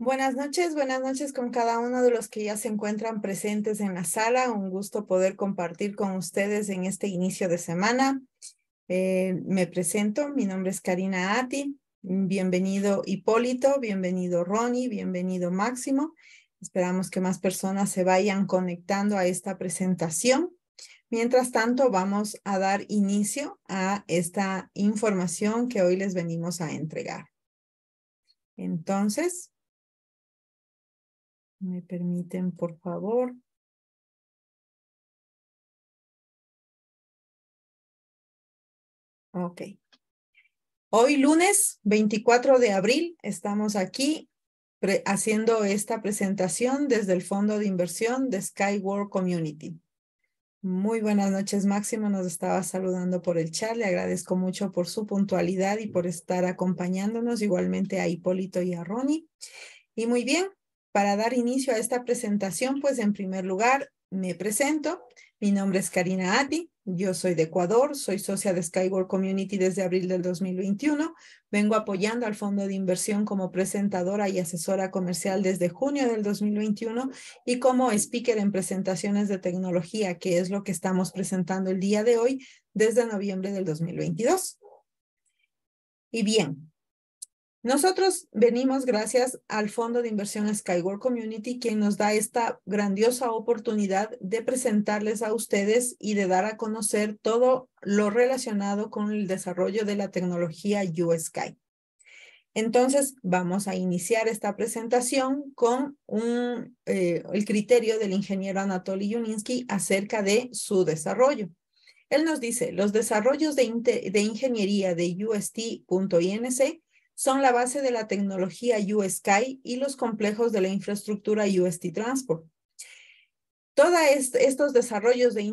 Buenas noches, buenas noches con cada uno de los que ya se encuentran presentes en la sala. Un gusto poder compartir con ustedes en este inicio de semana. Eh, me presento, mi nombre es Karina Ati. Bienvenido Hipólito, bienvenido Ronnie, bienvenido Máximo. Esperamos que más personas se vayan conectando a esta presentación. Mientras tanto, vamos a dar inicio a esta información que hoy les venimos a entregar. Entonces, me permiten, por favor. Ok. Hoy lunes 24 de abril estamos aquí haciendo esta presentación desde el Fondo de Inversión de Skyward Community. Muy buenas noches, Máximo. Nos estaba saludando por el chat. Le agradezco mucho por su puntualidad y por estar acompañándonos, igualmente a Hipólito y a Ronnie. Y muy bien, para dar inicio a esta presentación, pues en primer lugar me presento. Mi nombre es Karina Ati, yo soy de Ecuador, soy socia de Skyward Community desde abril del 2021. Vengo apoyando al fondo de inversión como presentadora y asesora comercial desde junio del 2021 y como speaker en presentaciones de tecnología, que es lo que estamos presentando el día de hoy desde noviembre del 2022. Y bien, nosotros venimos gracias al Fondo de Inversión Skyward Community, quien nos da esta grandiosa oportunidad de presentarles a ustedes y de dar a conocer todo lo relacionado con el desarrollo de la tecnología USky. Entonces, vamos a iniciar esta presentación con eh, el criterio del ingeniero Anatoly Yuninsky acerca de su desarrollo. Él nos dice, los desarrollos de, de ingeniería de UST.inc son la base de la tecnología Sky y los complejos de la infraestructura UST Transport. Todos estos desarrollos de,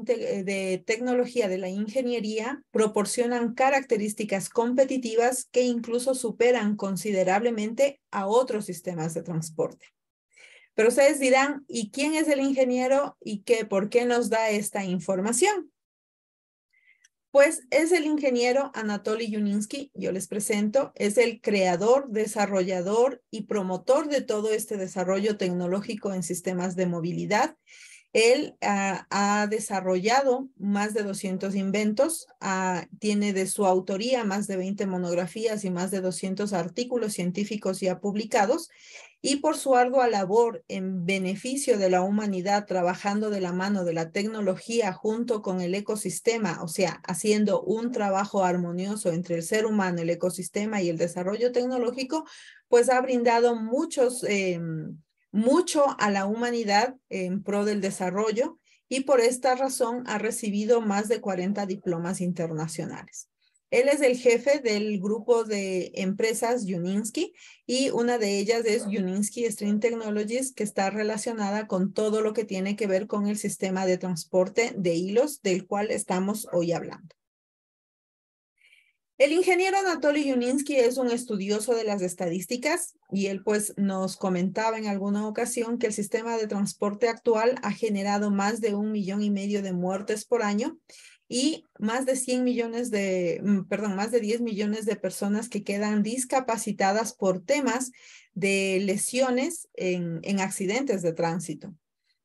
de, tecnología de la ingeniería proporcionan características competitivas que incluso superan considerablemente a otros sistemas de transporte. Pero ustedes dirán, ¿y quién es el ingeniero y qué, por qué nos da esta información? Pues es el ingeniero Anatoly Yuninsky, yo les presento, es el creador, desarrollador y promotor de todo este desarrollo tecnológico en sistemas de movilidad él ha desarrollado más de 200 inventos, ah, tiene de su autoría más de 20 monografías y más de 200 artículos científicos ya publicados y por su ardua labor en beneficio de la humanidad trabajando de la mano de la tecnología junto con el ecosistema, o sea, haciendo un trabajo armonioso entre el ser humano, el ecosistema y el desarrollo tecnológico, pues ha brindado muchos... Em, mucho a la humanidad en pro del desarrollo y por esta razón ha recibido más de 40 diplomas internacionales. Él es el jefe del grupo de empresas Yuninsky y una de ellas es Yuninsky Stream Technologies, que está relacionada con todo lo que tiene que ver con el sistema de transporte de hilos del cual estamos hoy hablando. El ingeniero Anatoly Yuninsky es un estudioso de las estadísticas y él pues nos comentaba en alguna ocasión que el sistema de transporte actual ha generado más de un millón y medio de muertes por año y más de 100 millones de, mm, perdón, más de 10 millones de personas que quedan discapacitadas por temas de lesiones en accidentes de tránsito.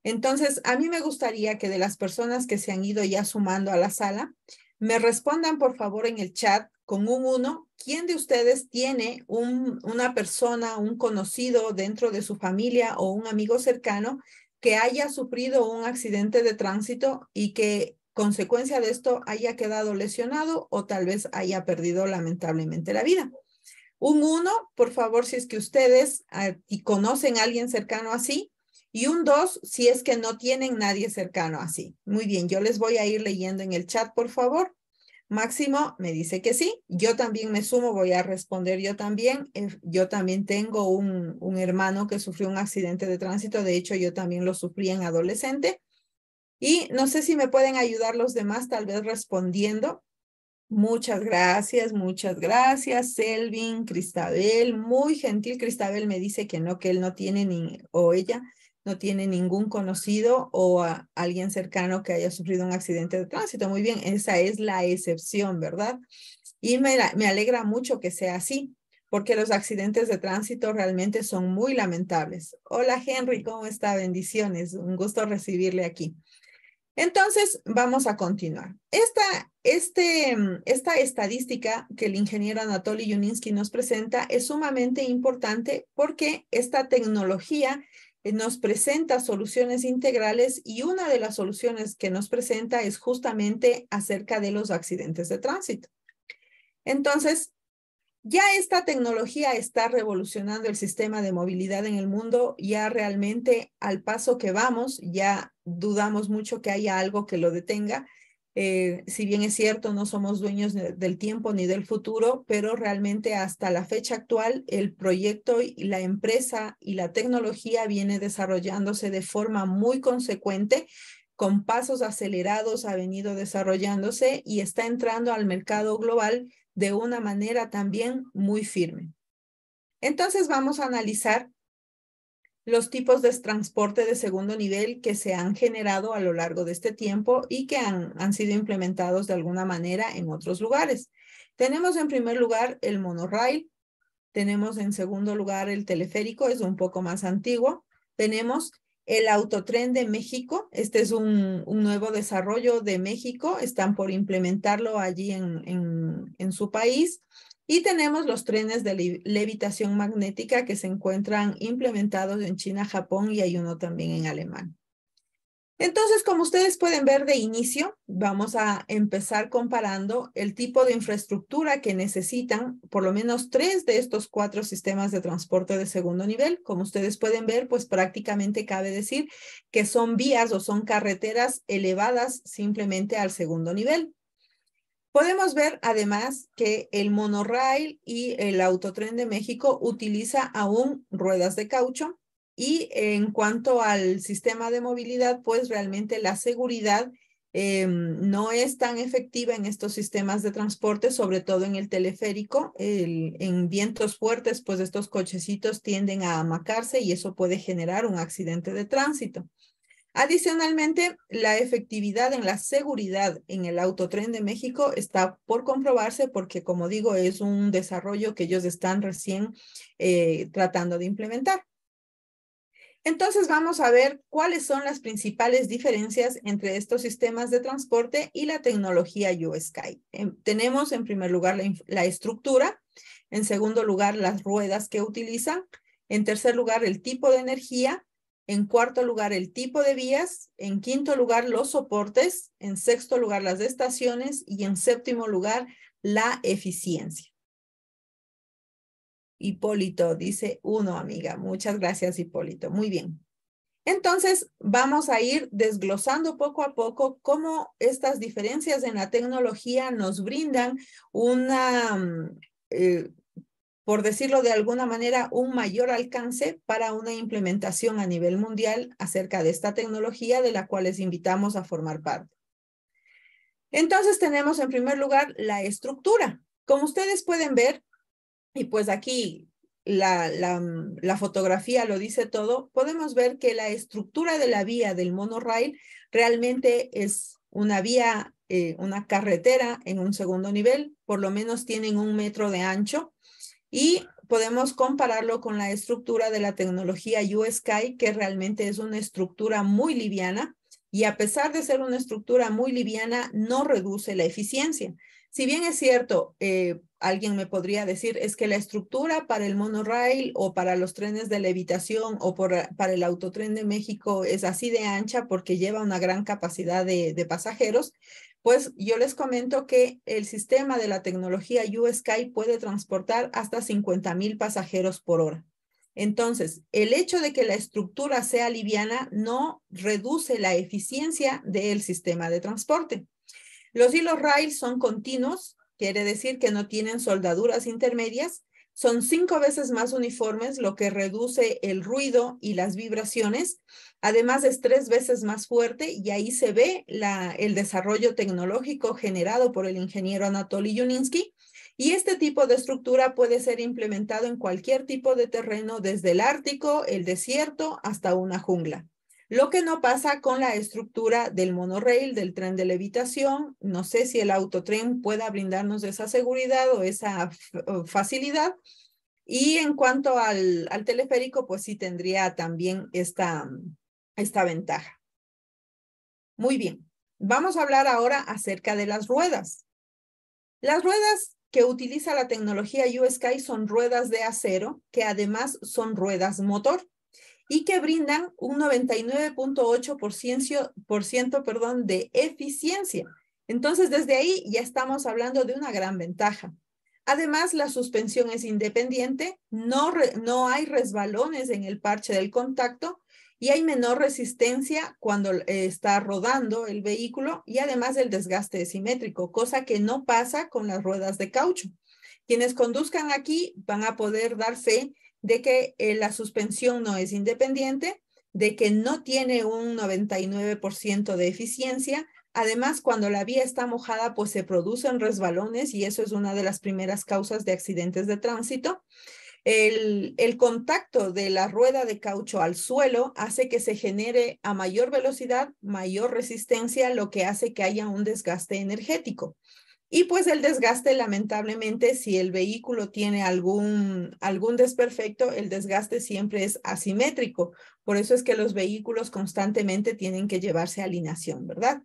Entonces, a mí me gustaría que de las personas que se han ido ya sumando a la sala, me respondan por favor en el chat con un uno, ¿Quién de ustedes tiene un, una persona, un conocido dentro de su familia o un amigo cercano que haya sufrido un accidente de tránsito y que consecuencia de esto haya quedado lesionado o tal vez haya perdido lamentablemente la vida? Un uno, por favor, si es que ustedes ah, y conocen a alguien cercano así, y un dos, si es que no tienen nadie cercano así. Muy bien, yo les voy a ir leyendo en el chat, por favor. Máximo me dice que sí, yo también me sumo, voy a responder yo también. Eh, yo también tengo un, un, hermano que sufrió un accidente de tránsito, de hecho yo también lo sufrí en adolescente. Y no sé si me pueden ayudar los demás, tal vez respondiendo. Muchas gracias, muchas gracias, Selvin, Cristabel, muy gentil. Cristabel me dice que no, que él no tiene ni, o ella, no tiene ningún conocido o alguien cercano que haya sufrido un accidente de tránsito. Muy bien, esa es la excepción, ¿verdad? Y me, alegra mucho que sea así, porque los accidentes de tránsito realmente son muy lamentables. Hola Henry, ¿cómo está? Bendiciones, un gusto recibirle aquí. Entonces, vamos a continuar. Esta, este, mm, esta estadística que el ingeniero Anatoly Yuninsky nos presenta es sumamente importante porque esta tecnología eh, nos presenta soluciones integrales y una de las soluciones que nos presenta es justamente acerca de los accidentes de tránsito. Entonces, ya esta tecnología está revolucionando el sistema de movilidad en el mundo, ya realmente al paso que vamos, ya dudamos mucho que haya algo que lo detenga eh, si bien es cierto, no somos dueños del tiempo ni del futuro, pero realmente hasta la fecha actual el proyecto y la empresa y la tecnología viene desarrollándose de forma muy consecuente con pasos acelerados ha venido desarrollándose y está entrando al mercado global de una manera también muy firme. Entonces vamos a analizar los tipos de transporte de segundo nivel que se han generado a lo largo de este tiempo y que han, sido implementados de alguna manera en otros lugares. Tenemos en primer lugar el monorail, tenemos en segundo lugar el teleférico, es un poco más antiguo, tenemos el autotren de México, este es un, nuevo desarrollo de México, están por implementarlo allí en su país. Y tenemos los trenes de levitación magnética que se encuentran implementados en China, Japón y hay uno también en Alemania. Entonces, como ustedes pueden ver de inicio, vamos a empezar comparando el tipo de infraestructura que necesitan por lo menos tres de estos cuatro sistemas de transporte de segundo nivel. Como ustedes pueden ver, pues prácticamente cabe decir que son vías o son carreteras elevadas simplemente al segundo nivel. Podemos ver además que el monorail y el autotren de México utiliza aún ruedas de caucho y en cuanto al sistema de movilidad, pues realmente la seguridad em, no es tan efectiva en estos sistemas de transporte, sobre todo en el teleférico. en vientos fuertes, pues estos cochecitos tienden a amacarse y eso puede generar un accidente de tránsito. Adicionalmente, la efectividad en la seguridad en el autotren de México está por comprobarse porque, como digo, es un desarrollo que ellos están recién eh, tratando de implementar. Entonces vamos a ver cuáles son las principales diferencias entre estos sistemas de transporte y la tecnología USky. Em, tenemos en primer lugar la estructura, en segundo lugar las ruedas que utilizan, en tercer lugar el tipo de energía, en cuarto lugar, el tipo de vías. En quinto lugar, los soportes. En sexto lugar, las estaciones. Y en séptimo lugar, la eficiencia. Hipólito dice uno, amiga. Muchas gracias, Hipólito. Muy bien. Entonces, vamos a ir desglosando poco a poco cómo estas diferencias en la tecnología nos brindan una, mm, eh, por decirlo de alguna manera, un mayor alcance para una implementación a nivel mundial acerca de esta tecnología de la cual les invitamos a formar parte. Entonces tenemos en primer lugar la estructura. Como ustedes pueden ver, y pues aquí la, fotografía lo dice todo, podemos ver que la estructura de la vía del monorail realmente es una vía, eh, una carretera en un segundo nivel, por lo menos tienen un metro de ancho y podemos compararlo con la estructura de la tecnología U-Sky, que realmente es una estructura muy liviana y a pesar de ser una estructura muy liviana, no reduce la eficiencia. Si bien es cierto, eh, alguien me podría decir, es que la estructura para el monorail o para los trenes de levitación o para el autotren de México es así de ancha porque lleva una gran capacidad de pasajeros, pues yo les comento que el sistema de la tecnología U-Sky puede transportar hasta 50 mil pasajeros por hora. Entonces, el hecho de que la estructura sea liviana no reduce la eficiencia del sistema de transporte. Los hilos rail son continuos, quiere decir que no tienen soldaduras intermedias son cinco veces más uniformes, lo que reduce el ruido y las vibraciones. Además, es tres veces más fuerte y ahí se ve el desarrollo tecnológico generado por el ingeniero Anatoly Yuninsky. Y este tipo de estructura puede ser implementado en cualquier tipo de terreno, desde el Ártico, el desierto, hasta una jungla. Lo que no pasa con la estructura del monorail, del tren de levitación. No sé si el autotren pueda brindarnos esa seguridad o esa facilidad. Y en cuanto al, teleférico, pues sí tendría también esta, esta ventaja. Muy bien, vamos a hablar ahora acerca de las ruedas. Las ruedas que utiliza la tecnología U-Sky son ruedas de acero, que además son ruedas motor y que brindan un 99.8% perdón, de eficiencia. Entonces, desde ahí ya estamos hablando de una gran ventaja. Además, la suspensión es independiente, no, no hay resbalones en el parche del contacto y hay menor resistencia cuando eh, está rodando el vehículo y además el desgaste es simétrico, cosa que no pasa con las ruedas de caucho. Quienes conduzcan aquí van a poder darse de que eh, la suspensión no es independiente, de que no tiene un 99% de eficiencia. Además, cuando la vía está mojada, pues se producen resbalones y eso es una de las primeras causas de accidentes de tránsito. El, el, contacto de la rueda de caucho al suelo hace que se genere a mayor velocidad, mayor resistencia, lo que hace que haya un desgaste energético. Y pues el desgaste, lamentablemente, si el vehículo tiene algún, algún desperfecto, el desgaste siempre es asimétrico. Por eso es que los vehículos constantemente tienen que llevarse alineación, ¿verdad?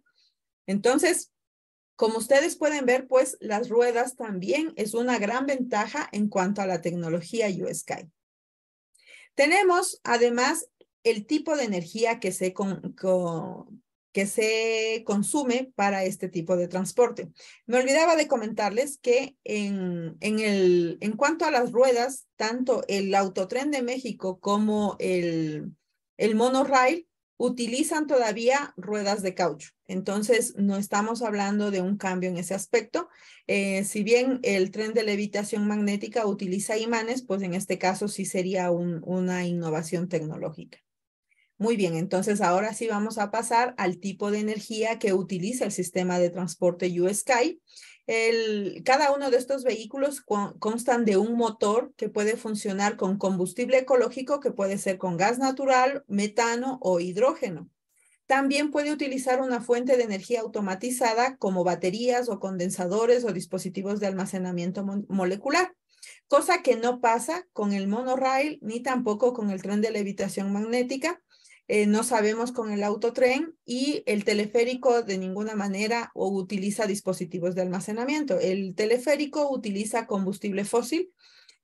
Entonces, como ustedes pueden ver, pues las ruedas también es una gran ventaja en cuanto a la tecnología USky. Tenemos además el tipo de energía que se, con, que se consume para este tipo de transporte. Me olvidaba de comentarles que en, el, en cuanto a las ruedas, tanto el autotren de México como el, el monorail utilizan todavía ruedas de caucho. Entonces, no estamos hablando de un cambio en ese aspecto. Eh, si bien el tren de levitación magnética utiliza imanes, pues en este caso sí sería una innovación tecnológica. Muy bien, entonces ahora sí vamos a pasar al tipo de energía que utiliza el sistema de transporte USky. El, cada uno de estos vehículos constan de un motor que puede funcionar con combustible ecológico, que puede ser con gas natural, metano o hidrógeno. También puede utilizar una fuente de energía automatizada como baterías o condensadores o dispositivos de almacenamiento molecular, cosa que no pasa con el monorail ni tampoco con el tren de levitación magnética, eh, no sabemos con el autotren y el teleférico de ninguna manera o utiliza dispositivos de almacenamiento. El teleférico utiliza combustible fósil,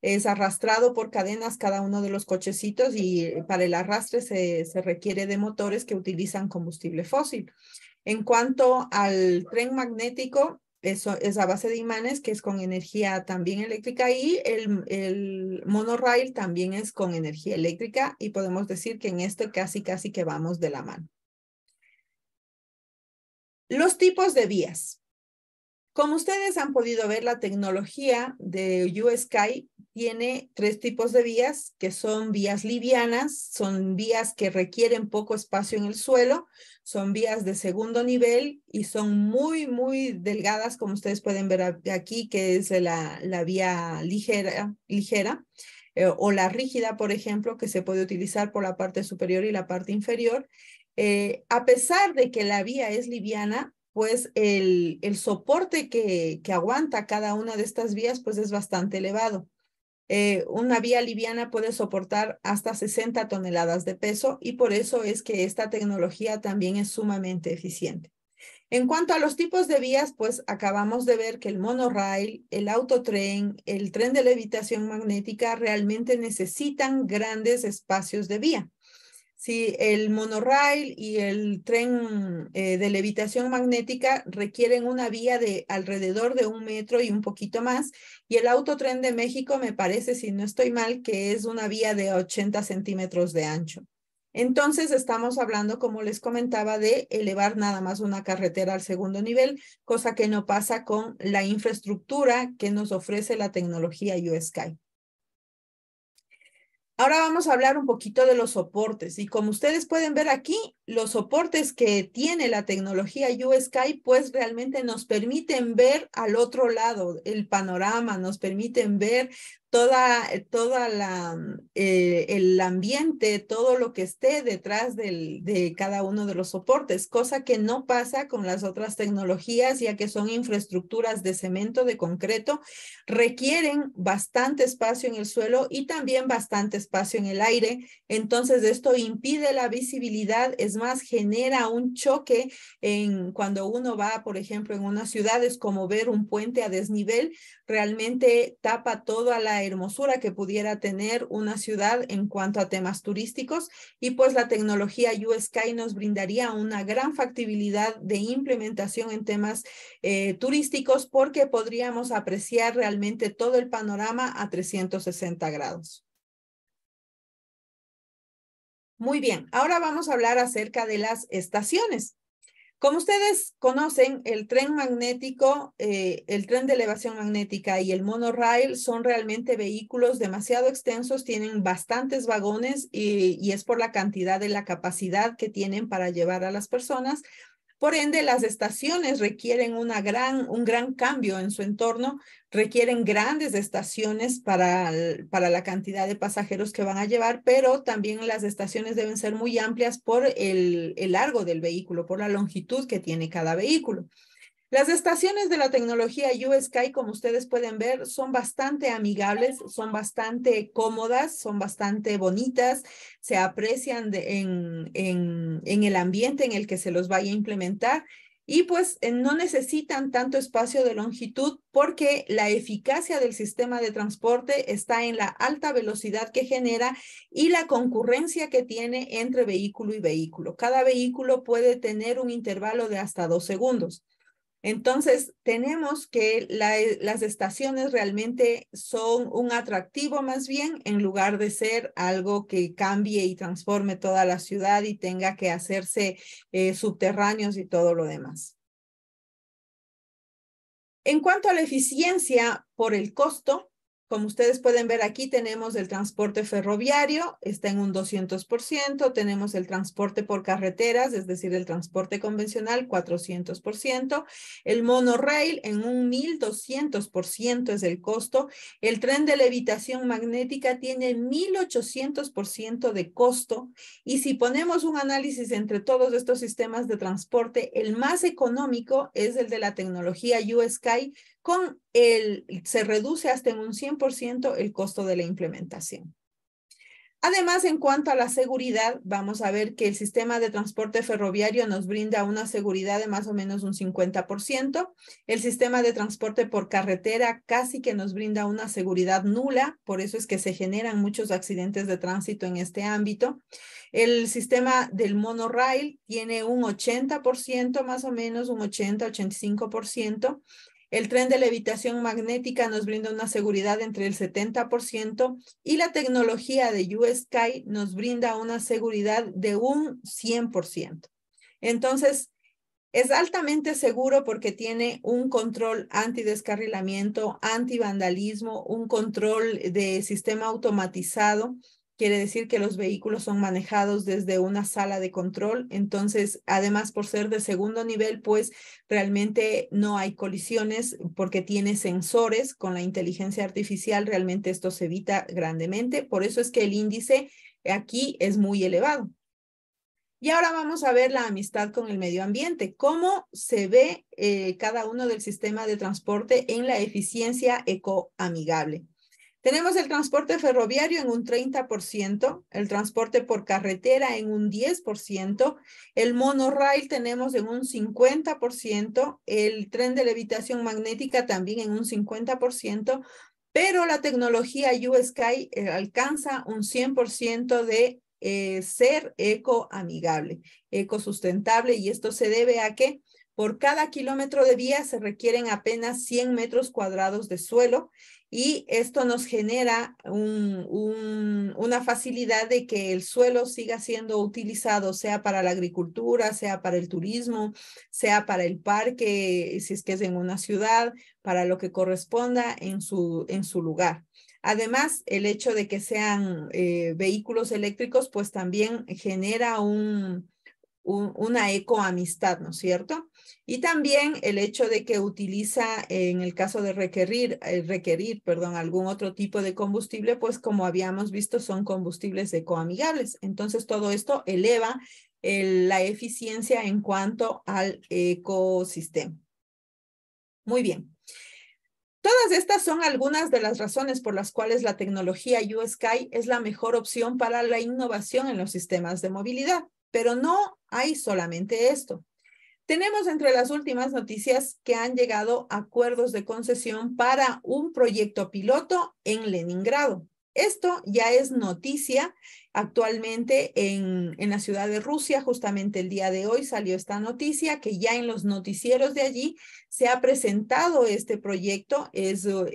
es arrastrado por cadenas cada uno de los cochecitos y eh, para el arrastre se requiere de motores que utilizan combustible fósil. En cuanto al tren magnético, eso es base de imanes que es con energía también eléctrica y el, el monorail también es con energía eléctrica y podemos decir que en esto casi casi que vamos de la mano. Los tipos de vías. Como ustedes han podido ver, la tecnología de USky tiene tres tipos de vías, que son vías livianas, son vías que requieren poco espacio en el suelo, son vías de segundo nivel y son muy, muy delgadas, como ustedes pueden ver aquí, que es la, vía ligera, ligera eh, o la rígida, por ejemplo, que se puede utilizar por la parte superior y la parte inferior. Eh, a pesar de que la vía es liviana, pues el, el soporte que, que aguanta cada una de estas vías pues es bastante elevado. Eh, una vía liviana puede soportar hasta 60 toneladas de peso y por eso es que esta tecnología también es sumamente eficiente. En cuanto a los tipos de vías, pues acabamos de ver que el monorail, el autotren, el tren de levitación magnética realmente necesitan grandes espacios de vía. Si el monorail y el tren eh, de levitación magnética requieren una vía de alrededor de un metro y un poquito más, y el autotren de México me parece, si no estoy mal, que es una vía de 80 centímetros de ancho. Entonces estamos hablando, como les comentaba, de elevar nada más una carretera al segundo nivel, cosa que no pasa con la infraestructura que nos ofrece la tecnología USky. Ahora vamos a hablar un poquito de los soportes y como ustedes pueden ver aquí, los soportes que tiene la tecnología U-Sky, pues realmente nos permiten ver al otro lado el panorama, nos permiten ver toda, eh, toda la, mm, eh, el ambiente, todo lo que esté detrás del, de cada uno de los soportes, cosa que no pasa con las otras tecnologías, ya que son infraestructuras de cemento, de concreto, requieren bastante espacio en el suelo y también bastante espacio en el aire. Entonces, esto impide la visibilidad, es más, genera un choque en cuando uno va, por ejemplo, en unas ciudades como ver un puente a desnivel, realmente tapa toda la hermosura que pudiera tener una ciudad en cuanto a temas turísticos y pues la tecnología USky nos brindaría una gran factibilidad de implementación en temas eh, turísticos porque podríamos apreciar realmente todo el panorama a 360 grados. Muy bien, ahora vamos a hablar acerca de las estaciones. Como ustedes conocen, el tren magnético, eh, el tren de elevación magnética y el monorail son realmente vehículos demasiado extensos, tienen bastantes vagones y, y es por la cantidad de la capacidad que tienen para llevar a las personas. Por ende, las estaciones requieren una gran, un gran cambio en su entorno requieren grandes estaciones para, para la cantidad de pasajeros que van a llevar, pero también las estaciones deben ser muy amplias por el, largo del vehículo, por la longitud que tiene cada vehículo. Las estaciones de la tecnología USky, como ustedes pueden ver, son bastante amigables, son bastante cómodas, son bastante bonitas, se aprecian en el ambiente en el que se los vaya a implementar y pues eh, no necesitan tanto espacio de longitud porque la eficacia del sistema de transporte está en la alta velocidad que genera y la concurrencia que tiene entre vehículo y vehículo. Cada vehículo puede tener un intervalo de hasta dos segundos. Entonces, tenemos que eh, las estaciones realmente son un atractivo más bien en lugar de ser algo que cambie y transforme toda la ciudad y tenga que hacerse eh, subterráneos y todo lo demás. En cuanto a la eficiencia por el costo, como ustedes pueden ver aquí tenemos el transporte ferroviario, está en un 200%, tenemos el transporte por carreteras, es decir, el transporte convencional, 400%, el monorail en un 1200% es el costo, el tren de levitación magnética tiene 1800% de costo y si ponemos un análisis entre todos estos sistemas de transporte, el más económico es el de la tecnología USky con el, se reduce hasta en un 100% el costo de la implementación. Además, en cuanto a la seguridad, vamos a ver que el sistema de transporte ferroviario nos brinda una seguridad de más o menos un 50%. El sistema de transporte por carretera casi que nos brinda una seguridad nula, por eso es que se generan muchos accidentes de tránsito en este ámbito. El sistema del monorail tiene un 80% más o menos, un 80-85%. El tren de levitación magnética nos brinda una seguridad entre el 70% y la tecnología de Sky nos brinda una seguridad de un 100%. Entonces, es altamente seguro porque tiene un control antidescarrilamiento, antivandalismo, un control de sistema automatizado quiere decir que los vehículos son manejados desde una sala de control. Entonces, además, por ser de segundo nivel, pues realmente no hay colisiones porque tiene sensores. Con la inteligencia artificial, realmente esto se evita grandemente. Por eso es que el índice aquí es muy elevado. Y ahora vamos a ver la amistad con el medio ambiente, cómo se ve eh, cada uno del sistema de transporte en la eficiencia ecoamigable. Tenemos el transporte ferroviario en un 30%, el transporte por carretera en un 10%, el monorail tenemos en un 50%, el tren de levitación magnética también en un 50%, pero la tecnología U-Sky eh, alcanza un 100% de eh, ser ecoamigable, ecosustentable, y esto se debe a que por cada kilómetro de vía se requieren apenas 100 metros cuadrados de suelo y esto nos genera una facilidad de que el suelo siga siendo utilizado, sea para la agricultura, sea para el turismo, sea para el parque, si es que es en una ciudad, para lo que corresponda en su, lugar. Además, el hecho de que sean eh, vehículos eléctricos, pues también genera un, una ecoamistad, ¿no es cierto? Y también el hecho de que utiliza, en el caso de requerir, eh, requerir, perdón, algún otro tipo de combustible, pues como habíamos visto, son combustibles ecoamigables. Entonces, todo esto eleva la eficiencia en cuanto al ecosistema. Muy bien. Todas estas son algunas de las razones por las cuales la tecnología USky es la mejor opción para la innovación en los sistemas de movilidad. Pero no hay solamente esto. Tenemos entre las últimas noticias que han llegado acuerdos de concesión para un proyecto piloto en Leningrado. Esto ya es noticia actualmente en, la ciudad de Rusia. Justamente el día de hoy salió esta noticia que ya en los noticieros de allí se ha presentado este proyecto. Es uh,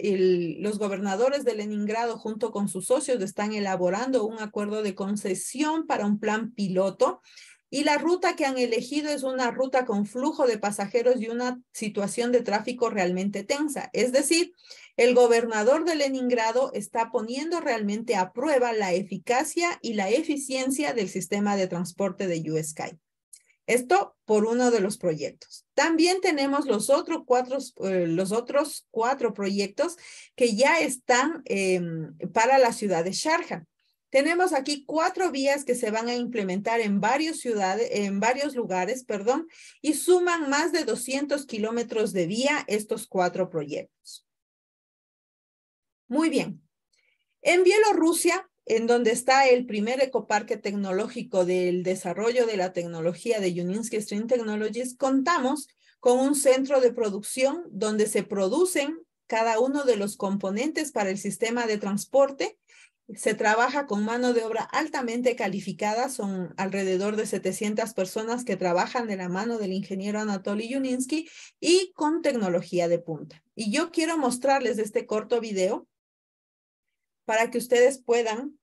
los gobernadores de Leningrado junto con sus socios están elaborando un acuerdo de concesión para un plan piloto. Y la ruta que han elegido es una ruta con flujo de pasajeros y una situación de tráfico realmente tensa. Es decir, el gobernador de Leningrado está poniendo realmente a prueba la eficacia y la eficiencia del sistema de transporte de USKY. Esto por uno de los proyectos. También tenemos los, cuatro, eh, los otros cuatro proyectos que ya están em, para la ciudad de Sharjah. Tenemos aquí cuatro vías que se van a implementar en varios ciudades, en varios lugares, perdón, y suman más de 200 kilómetros de vía estos cuatro proyectos. Muy bien. En Bielorrusia, en donde está el primer ecoparque tecnológico del desarrollo de la tecnología de Uninsky Stream Technologies, contamos con un centro de producción donde se producen cada uno de los componentes para el sistema de transporte. Se trabaja con mano de obra altamente calificada, son alrededor de 700 personas que trabajan de la mano del ingeniero Anatoly Yuninsky y con tecnología de punta. Y yo quiero mostrarles este corto video para que ustedes puedan,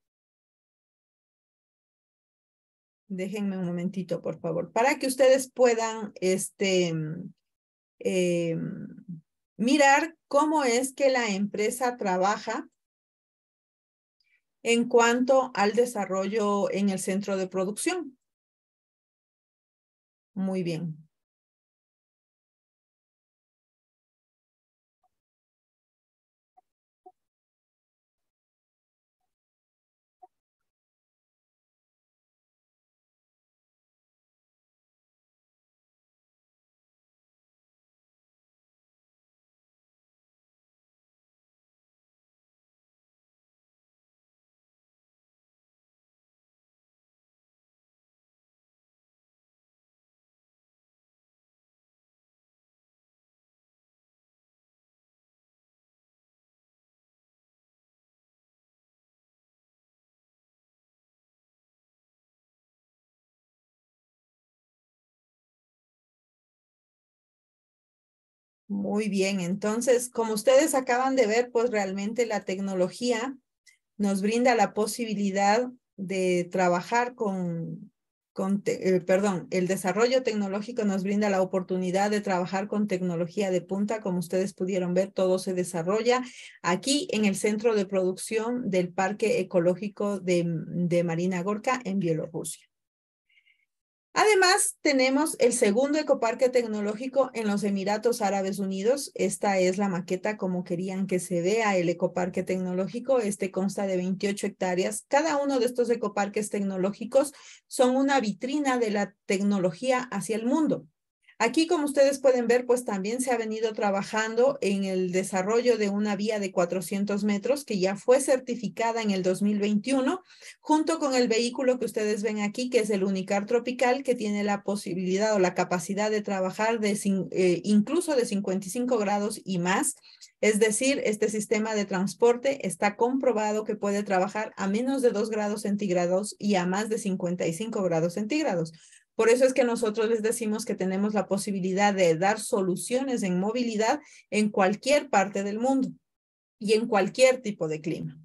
déjenme un momentito, por favor, para que ustedes puedan, este, mm, eh, mirar cómo es que la empresa trabaja en cuanto al desarrollo en el centro de producción. Muy bien. Muy bien, entonces, como ustedes acaban de ver, pues realmente la tecnología nos brinda la posibilidad de trabajar con, eh, perdón, el desarrollo tecnológico nos brinda la oportunidad de trabajar con tecnología de punta. Como ustedes pudieron ver, todo se desarrolla aquí en el centro de producción del Parque Ecológico de Marina Gorka en Bielorrusia. Además, tenemos el segundo ecoparque tecnológico en los Emiratos Árabes Unidos. Esta es la maqueta como querían que se vea el ecoparque tecnológico. Este consta de 28 hectáreas. Cada uno de estos ecoparques tecnológicos son una vitrina de la tecnología hacia el mundo. Aquí, como ustedes pueden ver, pues también se ha venido trabajando en el desarrollo de una vía de 400 metros que ya fue certificada en el 2021, junto con el vehículo que ustedes ven aquí, que es el Unicar Tropical, que tiene la posibilidad o la capacidad de trabajar de, eh, incluso de 55 grados y más. Es decir, este sistema de transporte está comprobado que puede trabajar a menos de 2 grados centígrados y a más de 55 grados centígrados. Por eso es que nosotros les decimos que tenemos la posibilidad de dar soluciones en movilidad en cualquier parte del mundo y en cualquier tipo de clima.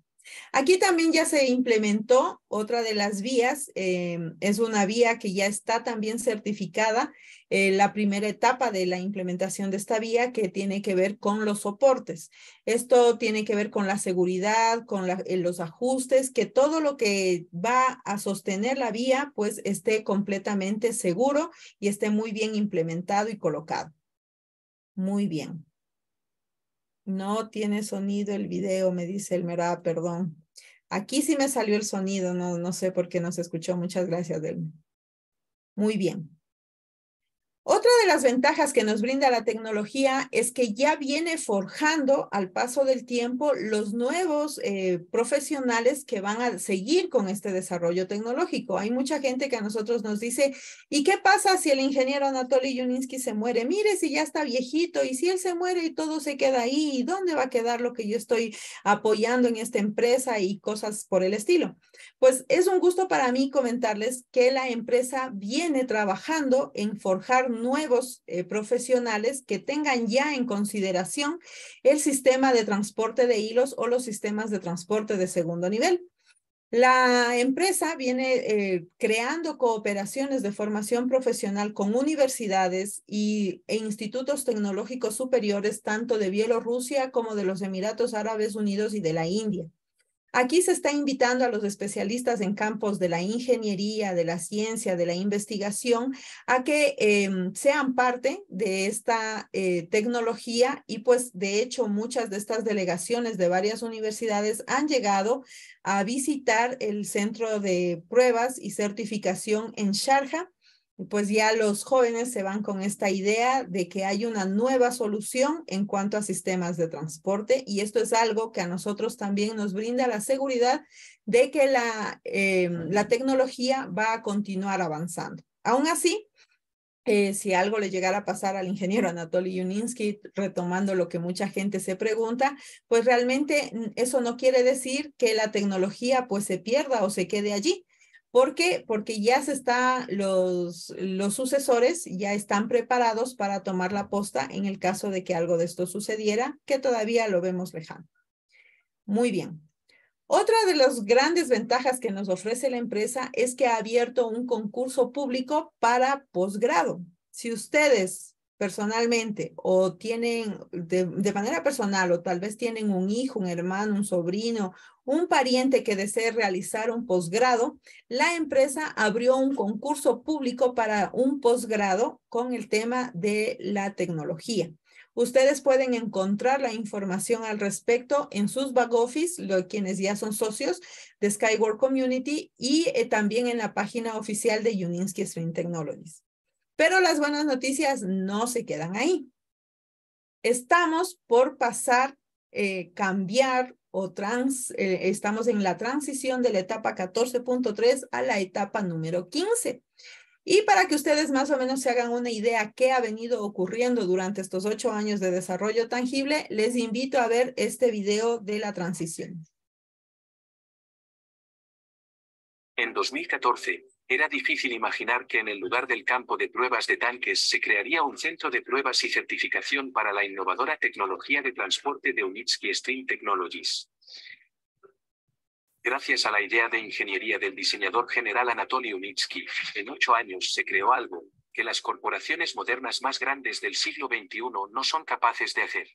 Aquí también ya se implementó otra de las vías, eh, es una vía que ya está también certificada eh, la primera etapa de la implementación de esta vía que tiene que ver con los soportes. Esto tiene que ver con la seguridad, con eh, los ajustes, que todo lo que va a sostener la vía pues esté completamente seguro y esté muy bien implementado y colocado. Muy bien. No tiene sonido el video, me dice el perdón. Aquí sí me salió el sonido, no, no sé por qué no se escuchó. Muchas gracias, Delme. Muy bien. Otra de las ventajas que nos brinda la tecnología es que ya viene forjando al paso del tiempo los nuevos eh, profesionales que van a seguir con este desarrollo tecnológico. Hay mucha gente que a nosotros nos dice, ¿y qué pasa si el ingeniero Anatoly Yuninsky se muere? Mire, si ya está viejito y si él se muere y todo se queda ahí, ¿y dónde va a quedar lo que yo estoy apoyando en esta empresa y cosas por el estilo? Pues es un gusto para mí comentarles que la empresa viene trabajando en forjar nuevos eh, profesionales que tengan ya en consideración el sistema de transporte de hilos o los sistemas de transporte de segundo nivel. La empresa viene eh, creando cooperaciones de formación profesional con universidades y, e institutos tecnológicos superiores tanto de Bielorrusia como de los Emiratos Árabes Unidos y de la India. Aquí se está invitando a los especialistas en campos de la ingeniería, de la ciencia, de la investigación, a que em, sean parte de esta eh, tecnología y pues de hecho muchas de estas delegaciones de varias universidades han llegado a visitar el centro de pruebas y certificación en Sharjah pues ya los jóvenes se van con esta idea de que hay una nueva solución en cuanto a sistemas de transporte y esto es algo que a nosotros también nos brinda la seguridad de que la, eh, la tecnología va a continuar avanzando. Aún así, eh, si algo le llegara a pasar al ingeniero Anatoly Yuninsky, retomando lo que mucha gente se pregunta, pues realmente mm, eso no quiere decir que la tecnología pues se pierda o se quede allí ¿Por qué? Porque ya se está, los, los sucesores ya están preparados para tomar la posta en el caso de que algo de esto sucediera, que todavía lo vemos lejano. Muy bien. Otra de las grandes ventajas que nos ofrece la empresa es que ha abierto un concurso público para posgrado. Si ustedes personalmente o tienen de, manera personal o tal vez tienen un hijo, un hermano, un sobrino, un pariente que desee realizar un posgrado, la empresa abrió un concurso público para un posgrado con el tema de la tecnología. Ustedes pueden encontrar la información al respecto en sus back office, quienes ya son socios de Skyward Community y eh, también en la página oficial de Uninsky Stream Technologies. Pero las buenas noticias no se quedan ahí. Estamos por pasar, eh, cambiar o trans, eh, estamos en la transición de la etapa 14.3 a la etapa número 15. Y para que ustedes más o menos se hagan una idea qué ha venido ocurriendo durante estos ocho años de desarrollo tangible, les invito a ver este video de la transición. En 2014, era difícil imaginar que en el lugar del campo de pruebas de tanques se crearía un centro de pruebas y certificación para la innovadora tecnología de transporte de Unitsky Stream Technologies. Gracias a la idea de ingeniería del diseñador general Anatoly Unitsky, en ocho años se creó algo que las corporaciones modernas más grandes del siglo XXI no son capaces de hacer.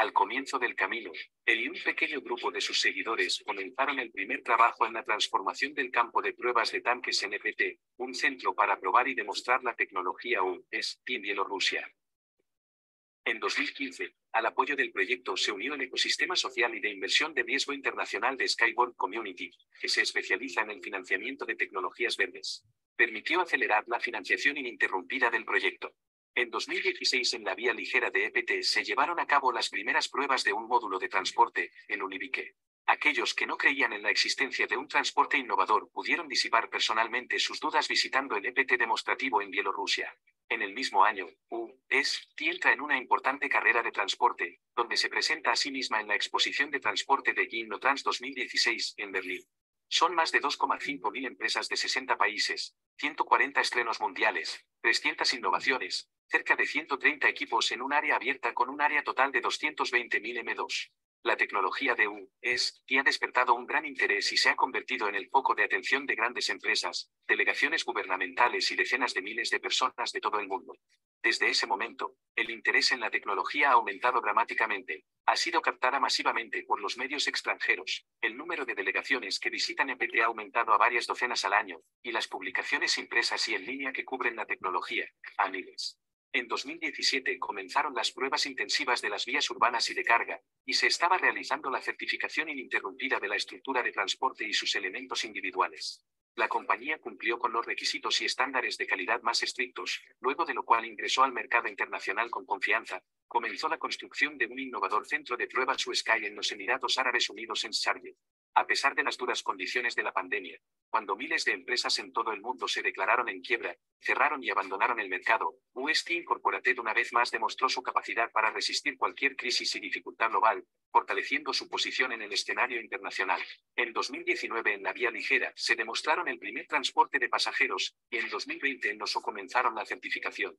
Al comienzo del camino, él y un pequeño grupo de sus seguidores comenzaron el primer trabajo en la transformación del campo de pruebas de tanques NPT, un centro para probar y demostrar la tecnología UES en Bielorrusia. En 2015, al apoyo del proyecto se unió el ecosistema social y de inversión de riesgo internacional de Skyboard Community, que se especializa en el financiamiento de tecnologías verdes. Permitió acelerar la financiación ininterrumpida del proyecto. En 2016 en la vía ligera de EPT se llevaron a cabo las primeras pruebas de un módulo de transporte, en Unibike. Aquellos que no creían en la existencia de un transporte innovador pudieron disipar personalmente sus dudas visitando el EPT demostrativo en Bielorrusia. En el mismo año, UST e entra en una importante carrera de transporte, donde se presenta a sí misma en la exposición de transporte de Gino Trans 2016 en Berlín. Son más de 2,5 mil empresas de 60 países, 140 estrenos mundiales, 300 innovaciones, cerca de 130 equipos en un área abierta con un área total de mil M2. La tecnología de U y ha despertado un gran interés y se ha convertido en el foco de atención de grandes empresas, delegaciones gubernamentales y decenas de miles de personas de todo el mundo. Desde ese momento, el interés en la tecnología ha aumentado dramáticamente, ha sido captada masivamente por los medios extranjeros, el número de delegaciones que visitan EPT ha aumentado a varias docenas al año, y las publicaciones impresas y en línea que cubren la tecnología, a miles. En 2017 comenzaron las pruebas intensivas de las vías urbanas y de carga, y se estaba realizando la certificación ininterrumpida de la estructura de transporte y sus elementos individuales. La compañía cumplió con los requisitos y estándares de calidad más estrictos, luego de lo cual ingresó al mercado internacional con confianza, comenzó la construcción de un innovador centro de pruebas U-Sky en los Emiratos Árabes Unidos en Sharjah, a pesar de las duras condiciones de la pandemia, cuando miles de empresas en todo el mundo se declararon en quiebra, cerraron y abandonaron el mercado, UST Incorporated una vez más demostró su capacidad para resistir cualquier crisis y dificultad global, fortaleciendo su posición en el escenario internacional. En 2019 en la vía ligera se demostraron el primer transporte de pasajeros y en 2020 en NOSO comenzaron la certificación.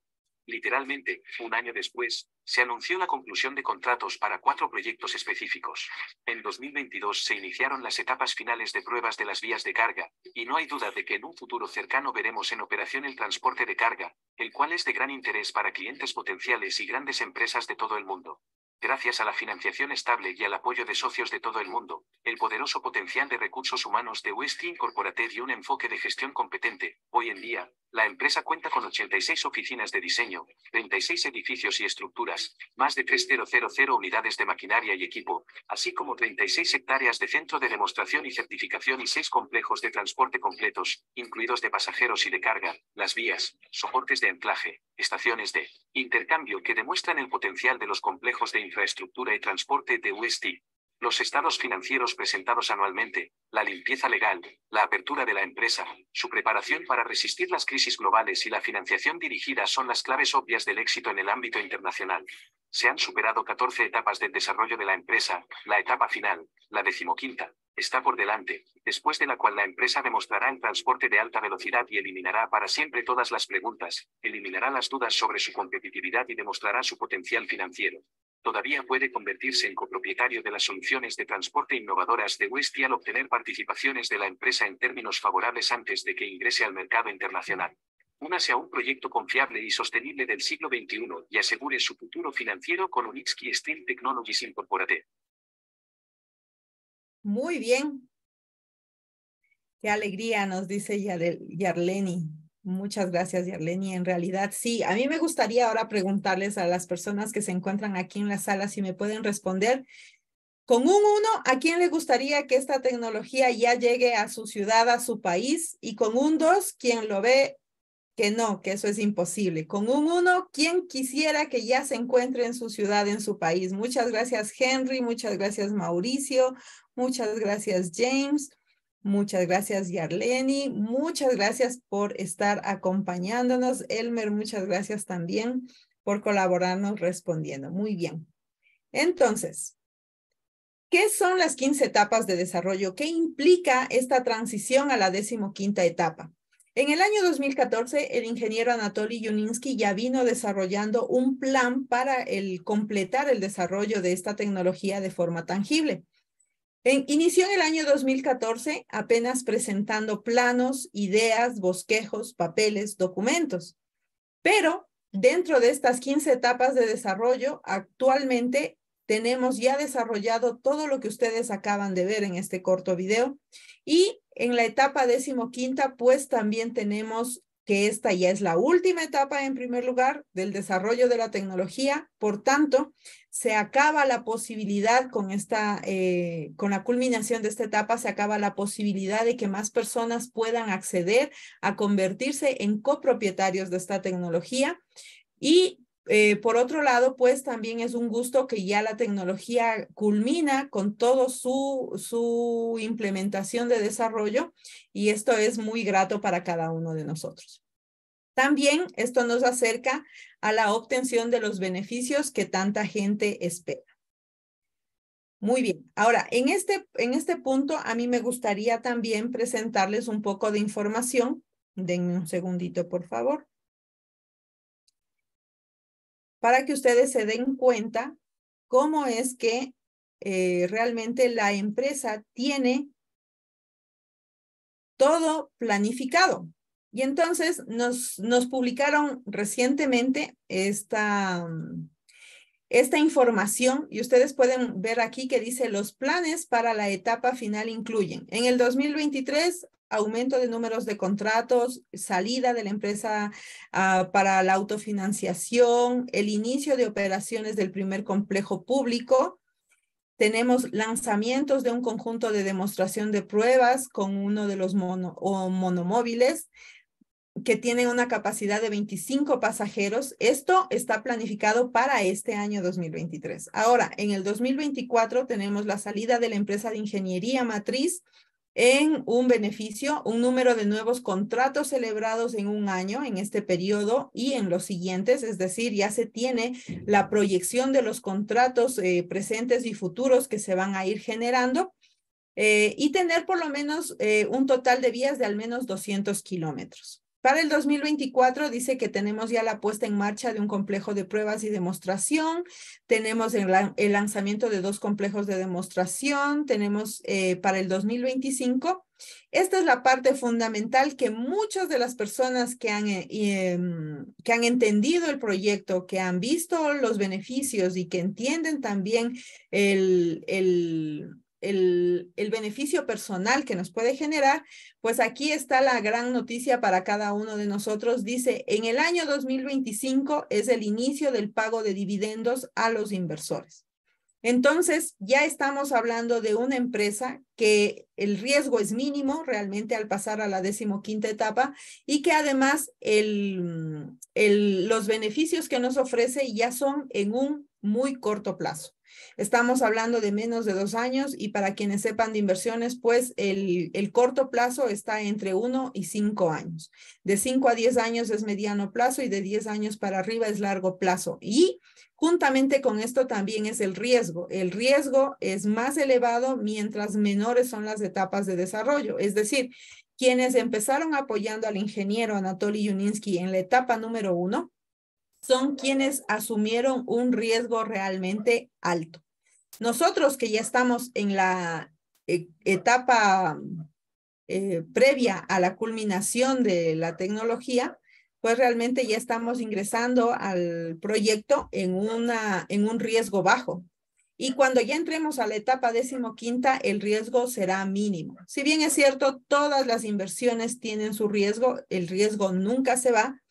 Literalmente, un año después, se anunció la conclusión de contratos para cuatro proyectos específicos. En 2022 se iniciaron las etapas finales de pruebas de las vías de carga, y no hay duda de que en un futuro cercano veremos en operación el transporte de carga, el cual es de gran interés para clientes potenciales y grandes empresas de todo el mundo. Gracias a la financiación estable y al apoyo de socios de todo el mundo, el poderoso potencial de recursos humanos de Westin Incorporated y un enfoque de gestión competente, hoy en día, la empresa cuenta con 86 oficinas de diseño, 36 edificios y estructuras, más de 3.000 unidades de maquinaria y equipo, así como 36 hectáreas de centro de demostración y certificación y 6 complejos de transporte completos, incluidos de pasajeros y de carga, las vías, soportes de anclaje, estaciones de intercambio que demuestran el potencial de los complejos de infraestructura y transporte de UST, los estados financieros presentados anualmente, la limpieza legal, la apertura de la empresa, su preparación para resistir las crisis globales y la financiación dirigida son las claves obvias del éxito en el ámbito internacional. Se han superado 14 etapas del desarrollo de la empresa, la etapa final, la decimoquinta, está por delante, después de la cual la empresa demostrará el transporte de alta velocidad y eliminará para siempre todas las preguntas, eliminará las dudas sobre su competitividad y demostrará su potencial financiero todavía puede convertirse en copropietario de las soluciones de transporte innovadoras de y al obtener participaciones de la empresa en términos favorables antes de que ingrese al mercado internacional. Únase a un proyecto confiable y sostenible del siglo XXI y asegure su futuro financiero con Unitsky Steel Technologies Incorporated. Muy bien. Qué alegría nos dice Yarleni. Muchas gracias, Yarleni. En realidad, sí, a mí me gustaría ahora preguntarles a las personas que se encuentran aquí en la sala si me pueden responder con un uno, ¿a quién le gustaría que esta tecnología ya llegue a su ciudad, a su país? Y con un dos, ¿quién lo ve que no, que eso es imposible. Con un uno, ¿quién quisiera que ya se encuentre en su ciudad, en su país? Muchas gracias, Henry. Muchas gracias, Mauricio. Muchas gracias, James. Muchas gracias, Yarleni. Muchas gracias por estar acompañándonos. Elmer, muchas gracias también por colaborarnos respondiendo. Muy bien. Entonces, ¿qué son las 15 etapas de desarrollo? ¿Qué implica esta transición a la decimoquinta etapa? En el año 2014, el ingeniero Anatoly Yuninsky ya vino desarrollando un plan para completar el desarrollo de esta tecnología de forma tangible inició en el año 2014 apenas presentando planos, ideas, bosquejos, papeles, documentos. Pero dentro de estas 15 etapas de desarrollo, actualmente tenemos ya desarrollado todo lo que ustedes acaban de ver en este corto video. Y en la etapa decimoquinta, pues también tenemos que esta ya es la última etapa, en primer lugar, del desarrollo de la tecnología. Por tanto, se acaba la posibilidad con esta, eh, con la culminación de esta etapa, se acaba la posibilidad de que más personas puedan acceder a convertirse en copropietarios de esta tecnología y eh, por otro lado, pues también es un gusto que ya la tecnología culmina con todo su, su implementación de desarrollo y esto es muy grato para cada uno de nosotros. También esto nos acerca a la obtención de los beneficios que tanta gente espera. Muy bien. Ahora, en este, en este punto, a mí me gustaría también presentarles un poco de información. Denme un segundito, por favor para que ustedes se den cuenta cómo es que eh, realmente la empresa tiene todo planificado. Y entonces nos, nos publicaron recientemente esta, mm, esta información y ustedes pueden ver aquí que dice los planes para la etapa final incluyen. En el 2023 aumento de números de contratos, salida de la empresa ah, para la autofinanciación, el inicio de operaciones del primer complejo público. Tenemos lanzamientos de un conjunto de demostración de pruebas con uno de los monomóviles que tienen una capacidad de 25 pasajeros. Esto está planificado para este año 2023. Ahora, en el 2024 tenemos la salida de la empresa de ingeniería matriz en un beneficio, un número de nuevos contratos celebrados en un año, en este periodo y en los siguientes, es decir, ya se tiene la proyección de los contratos eh, presentes y futuros que se van a ir generando eh, y tener por lo menos eh, un total de vías de al menos 200 kilómetros. Para el 2024 dice que tenemos ya la puesta en marcha de un complejo de pruebas y demostración, tenemos el, lanzamiento de dos complejos de demostración, tenemos eh, para el 2025. Esta es la parte fundamental que muchas de las personas que han, eh, em, que han entendido el proyecto, que han visto los beneficios y que entienden también el, el el, beneficio personal que nos puede generar, pues aquí está la gran noticia para cada uno de nosotros. Dice, en el año 2025 es el inicio del pago de dividendos a los inversores. Entonces, ya estamos hablando de una empresa que el riesgo es mínimo realmente al pasar a la decimoquinta etapa y que además los beneficios que nos ofrece ya son en un muy corto plazo. Estamos hablando de menos de dos años y para quienes sepan de inversiones, pues el, el corto plazo está entre uno y cinco años. De cinco a diez años es mediano plazo y de diez años para arriba es largo plazo. Y Juntamente con esto también es el riesgo. El riesgo es más elevado mientras menores son las etapas de desarrollo. Es decir, quienes empezaron apoyando al ingeniero Anatoly Yuninsky en la etapa número uno son quienes asumieron un riesgo realmente alto. Nosotros que ya estamos en la eh, etapa eh, previa a la culminación de la tecnología, pues realmente ya estamos ingresando al proyecto en, una, en un riesgo bajo. Y cuando ya entremos a la etapa decimoquinta, el riesgo será mínimo. Si bien es cierto, todas las inversiones tienen su riesgo, el riesgo nunca se va,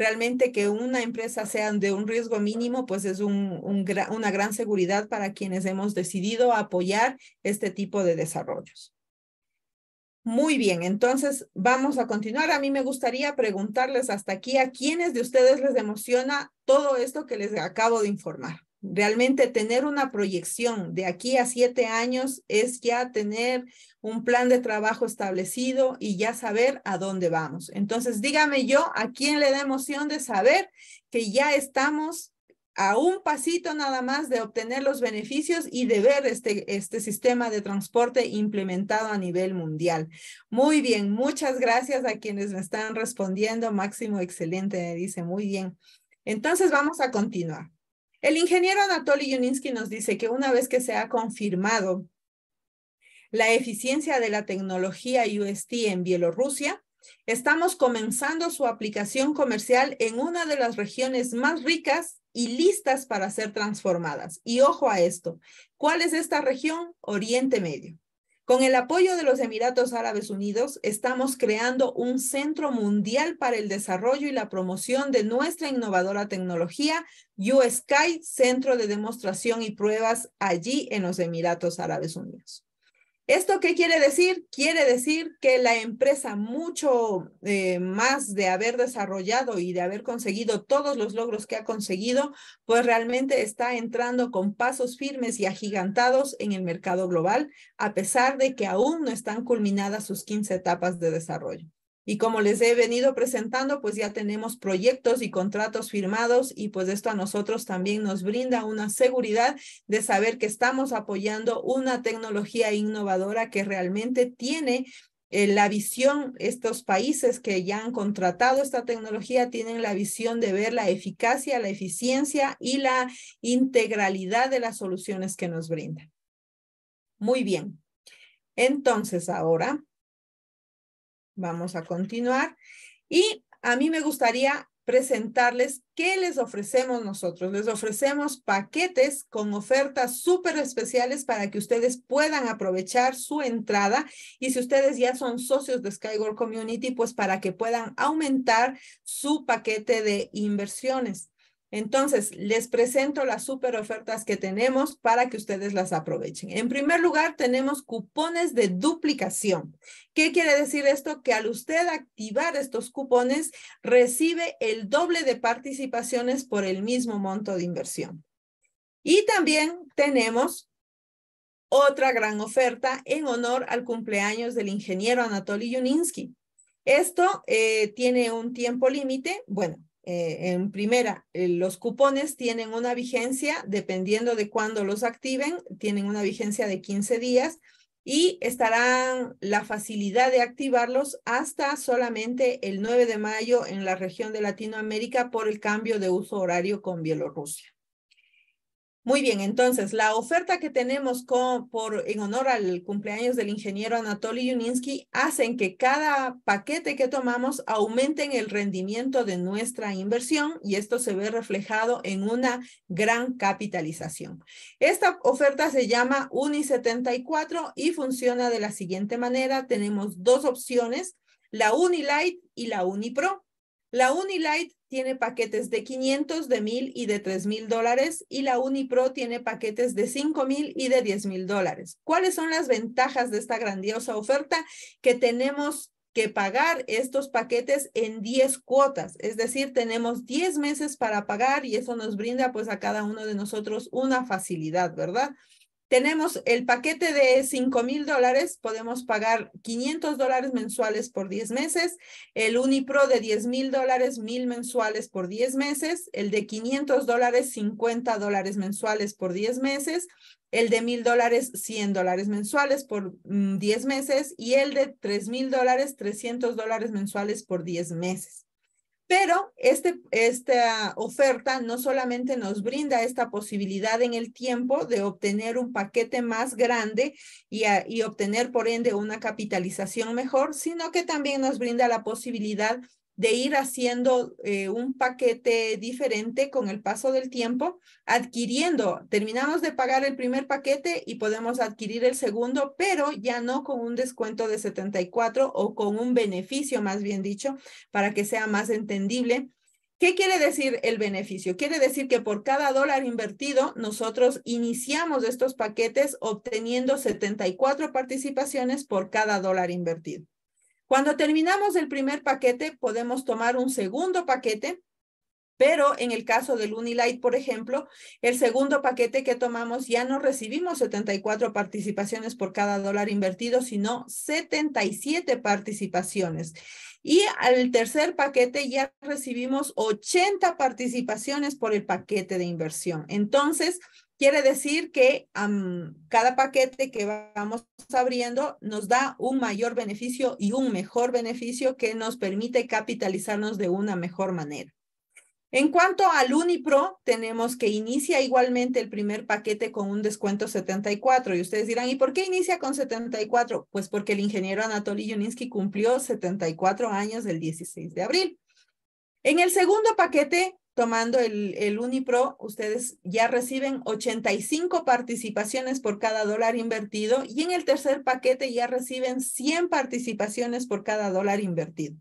realmente que una empresa sea de un riesgo mínimo, pues es una gran seguridad para quienes hemos decidido apoyar este tipo de desarrollos. Muy bien, entonces vamos a continuar. A mí me gustaría preguntarles hasta aquí a quiénes de ustedes les emociona todo esto que les acabo de informar. Realmente tener una proyección de aquí a siete años es ya tener un plan de trabajo establecido y ya saber a dónde vamos. Entonces, dígame yo, ¿a quién le da emoción de saber que ya estamos a un pasito nada más de obtener los beneficios y de ver este, este sistema de transporte implementado a nivel mundial. Muy bien, muchas gracias a quienes me están respondiendo. Máximo, excelente, me dice, muy bien. Entonces, vamos a continuar. El ingeniero Anatoly Yuninsky nos dice que una vez que se ha confirmado la eficiencia de la tecnología UST en Bielorrusia, estamos comenzando su aplicación comercial en una de las regiones más ricas y listas para ser transformadas. Y ojo a esto, ¿cuál es esta región? Oriente Medio. Con el apoyo de los Emiratos Árabes Unidos, estamos creando un centro mundial para el desarrollo y la promoción de nuestra innovadora tecnología, USKY, Centro de Demostración y Pruebas, allí en los Emiratos Árabes Unidos. ¿Esto qué quiere decir? Quiere decir que la empresa, mucho eh, más de haber desarrollado y de haber conseguido todos los logros que ha conseguido, pues realmente está entrando con pasos firmes y agigantados en el mercado global, a pesar de que aún no están culminadas sus 15 etapas de desarrollo. Y como les he venido presentando, pues ya tenemos proyectos y contratos firmados y pues esto a nosotros también nos brinda una seguridad de saber que estamos apoyando una tecnología innovadora que realmente tiene eh, la visión, estos países que ya han contratado esta tecnología tienen la visión de ver la eficacia, la eficiencia y la integralidad de las soluciones que nos brinda. Muy bien. Entonces, ahora Vamos a continuar. Y a mí me gustaría presentarles qué les ofrecemos nosotros. Les ofrecemos paquetes con ofertas súper especiales para que ustedes puedan aprovechar su entrada y si ustedes ya son socios de Skyward Community, pues para que puedan aumentar su paquete de inversiones. Entonces, les presento las super ofertas que tenemos para que ustedes las aprovechen. En primer lugar, tenemos cupones de duplicación. ¿Qué quiere decir esto? Que al usted activar estos cupones, recibe el doble de participaciones por el mismo monto de inversión. Y también tenemos otra gran oferta en honor al cumpleaños del ingeniero Anatoly Yuninsky. Esto eh, tiene un tiempo límite. Bueno, eh, en primera, eh, los cupones tienen una vigencia, dependiendo de cuándo los activen, tienen una vigencia de 15 días y estarán la facilidad de activarlos hasta solamente el 9 de mayo en la región de Latinoamérica por el cambio de uso horario con Bielorrusia. Muy bien, entonces la oferta que tenemos por, en honor al cumpleaños del ingeniero Anatoly Yuninsky hacen que cada paquete que tomamos aumenten el rendimiento de nuestra inversión y esto se ve reflejado en una gran capitalización. Esta oferta se llama Uni74 y funciona de la siguiente manera. Tenemos dos opciones, la Unilight y la Unipro. La Unilight tiene paquetes de 500, de 1000 y de 3000 dólares y la Unipro tiene paquetes de 5000 y de 10000 dólares. ¿Cuáles son las ventajas de esta grandiosa oferta? Que tenemos que pagar estos paquetes en 10 cuotas, es decir, tenemos 10 meses para pagar y eso nos brinda pues a cada uno de nosotros una facilidad, ¿verdad? Tenemos el paquete de 5 mil dólares, podemos pagar 500 dólares mensuales por 10 meses, el Unipro de 10 mil dólares, 1000 mensuales por 10 meses, el de 500 dólares, 50 dólares mensuales por 10 meses, el de 1000 dólares, 100 dólares mensuales por 10 mm, meses y el de mil dólares, 300 dólares mensuales por 10 meses. Pero este, esta oferta no solamente nos brinda esta posibilidad en el tiempo de obtener un paquete más grande y, y obtener, por ende, una capitalización mejor, sino que también nos brinda la posibilidad de ir haciendo eh, un paquete diferente con el paso del tiempo, adquiriendo, terminamos de pagar el primer paquete y podemos adquirir el segundo, pero ya no con un descuento de 74 o con un beneficio, más bien dicho, para que sea más entendible. ¿Qué quiere decir el beneficio? Quiere decir que por cada dólar invertido, nosotros iniciamos estos paquetes obteniendo 74 participaciones por cada dólar invertido. Cuando terminamos el primer paquete, podemos tomar un segundo paquete, pero en el caso del Unilight, por ejemplo, el segundo paquete que tomamos ya no recibimos 74 participaciones por cada dólar invertido, sino 77 participaciones. Y al tercer paquete ya recibimos 80 participaciones por el paquete de inversión. Entonces, Quiere decir que cada paquete que vamos abriendo nos da un mayor beneficio y un mejor beneficio que nos permite capitalizarnos de una mejor manera. En cuanto al Unipro, tenemos que inicia igualmente el primer paquete con un descuento 74. Y ustedes dirán, ¿y por qué inicia con 74? Pues porque el ingeniero Anatoly Yuninsky cumplió 74 años el 16 de abril. En el segundo paquete tomando el, Unipro, ustedes ya reciben 85 participaciones por cada dólar invertido y en el tercer paquete ya reciben 100 participaciones por cada dólar invertido.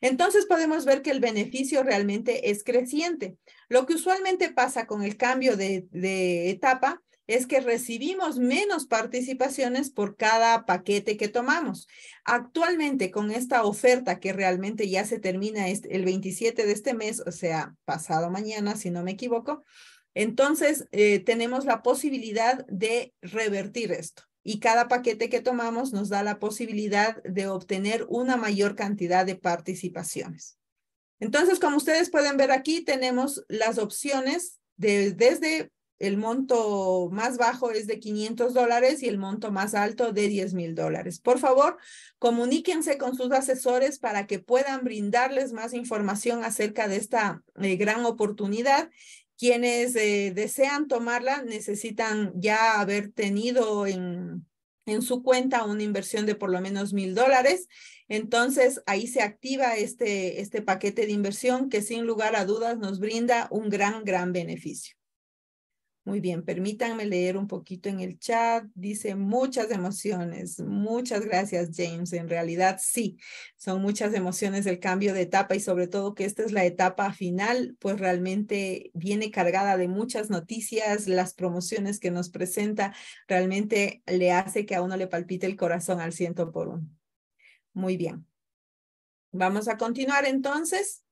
Entonces podemos ver que el beneficio realmente es creciente. Lo que usualmente pasa con el cambio de, de etapa es que recibimos menos participaciones por cada paquete que tomamos. Actualmente, con esta oferta que realmente ya se termina este, el 27 de este mes, o sea, pasado mañana, si no me equivoco, entonces eh, tenemos la posibilidad de revertir esto. Y cada paquete que tomamos nos da la posibilidad de obtener una mayor cantidad de participaciones. Entonces, como ustedes pueden ver aquí, tenemos las opciones de, desde el monto más bajo es de 500 dólares y el monto más alto de 10 mil dólares. Por favor, comuníquense con sus asesores para que puedan brindarles más información acerca de esta eh, gran oportunidad. Quienes eh, desean tomarla necesitan ya haber tenido en, en su cuenta una inversión de por lo menos mil dólares. Entonces, ahí se activa este, este paquete de inversión que sin lugar a dudas nos brinda un gran, gran beneficio. Muy bien, permítanme leer un poquito en el chat. Dice muchas emociones. Muchas gracias, James. En realidad, sí, son muchas emociones el cambio de etapa y sobre todo que esta es la etapa final, pues realmente viene cargada de muchas noticias, las promociones que nos presenta, realmente le hace que a uno le palpite el corazón al ciento por uno. Muy bien. Vamos a continuar entonces.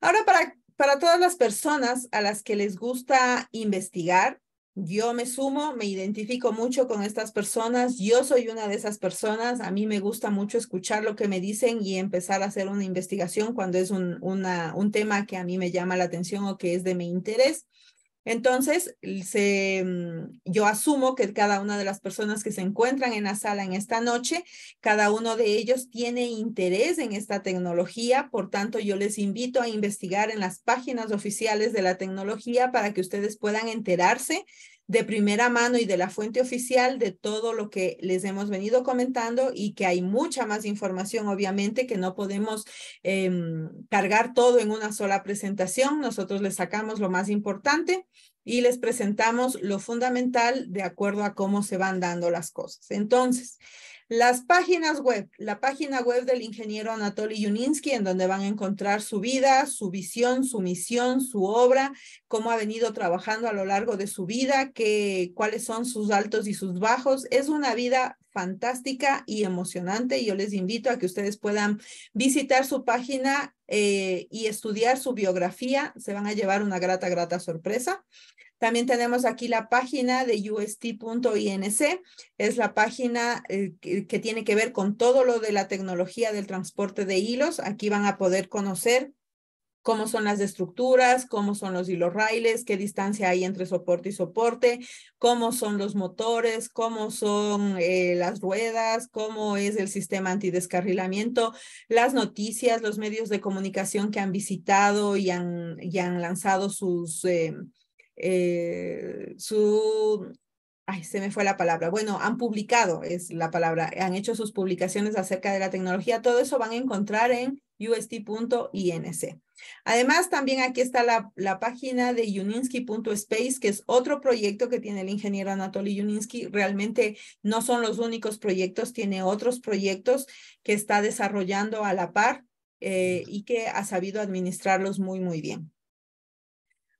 Ahora para para todas las personas a las que les gusta investigar, yo me sumo, me identifico mucho con estas personas, yo soy una de esas personas, a mí me gusta mucho escuchar lo que me dicen y empezar a hacer una investigación cuando es un, un tema que a mí me llama la atención o que es de mi interés. Entonces, mm, yo asumo que cada una de las personas que se encuentran en la sala en esta noche, cada uno de ellos tiene interés en esta tecnología, por tanto, yo les invito a investigar en las páginas oficiales de la tecnología para que ustedes puedan enterarse de primera mano y de la fuente oficial de todo lo que les hemos venido comentando y que hay mucha más información, obviamente, que no podemos em, cargar todo en una sola presentación. Nosotros les sacamos lo más importante y les presentamos lo fundamental de acuerdo a cómo se van dando las cosas. Entonces, las páginas web, la página web del ingeniero Anatoly Yuninsky, en donde van a encontrar su vida, su visión, su misión, su obra, cómo ha venido trabajando a lo largo de su vida, qué, cuáles son sus altos y sus bajos. Es una vida fantástica y emocionante. Yo les invito a que ustedes puedan visitar su página eh, y estudiar su biografía. Se van a llevar una grata, grata sorpresa. También tenemos aquí la página de ust.inc. Es la página eh, que tiene que ver con todo lo de la tecnología del transporte de hilos. Aquí van a poder conocer cómo son las estructuras, cómo son los hilos railes, qué distancia hay entre soporte y soporte, cómo son los motores, cómo son eh, las ruedas, cómo es el sistema antidescarrilamiento, las noticias, los medios de comunicación que han visitado y han, lanzado sus... Em, eh, su ay, se me fue la palabra. Bueno, han publicado, es la palabra, han hecho sus publicaciones acerca de la tecnología. Todo eso van a encontrar en ust.inc. Además, también aquí está la, página de yuninsky.space, que es otro proyecto que tiene el ingeniero Anatoly Yuninsky. Realmente no son los únicos proyectos, tiene otros proyectos que está desarrollando a la par eh, y que ha sabido administrarlos muy, muy bien.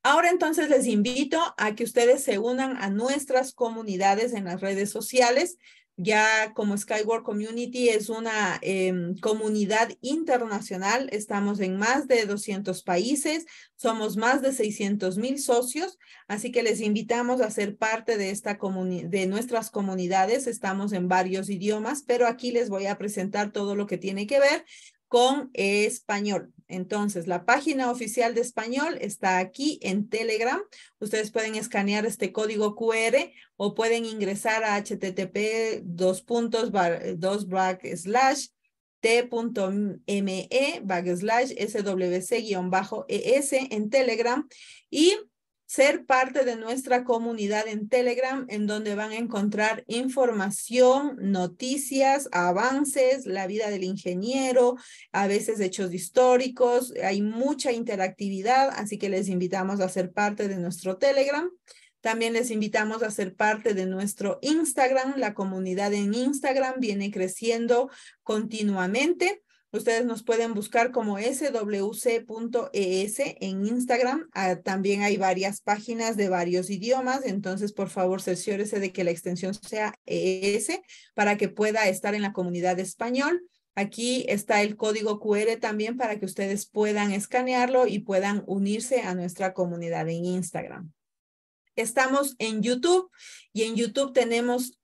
Ahora entonces les invito a que ustedes se unan a nuestras comunidades en las redes sociales ya como Skyward Community es una em, comunidad internacional, estamos en más de 200 países, somos más de 600 mil socios, así que les invitamos a ser parte de, esta de nuestras comunidades, estamos en varios idiomas, pero aquí les voy a presentar todo lo que tiene que ver con español. Entonces, la página oficial de español está aquí en Telegram. Ustedes pueden escanear este código QR o pueden ingresar a http dos puntos t.me e swc-es en Telegram y ser parte de nuestra comunidad en Telegram, en donde van a encontrar información, noticias, avances, la vida del ingeniero, a veces hechos históricos, hay mucha interactividad, así que les invitamos a ser parte de nuestro Telegram. También les invitamos a ser parte de nuestro Instagram, la comunidad en Instagram viene creciendo continuamente. Ustedes nos pueden buscar como swc.es e en Instagram. Ah, también hay varias páginas de varios idiomas, entonces por favor cerciórese de que la extensión sea ES para que pueda estar en la comunidad español. Aquí está el código QR también para que ustedes puedan escanearlo y puedan unirse a nuestra comunidad en Instagram. Estamos en YouTube y en YouTube tenemos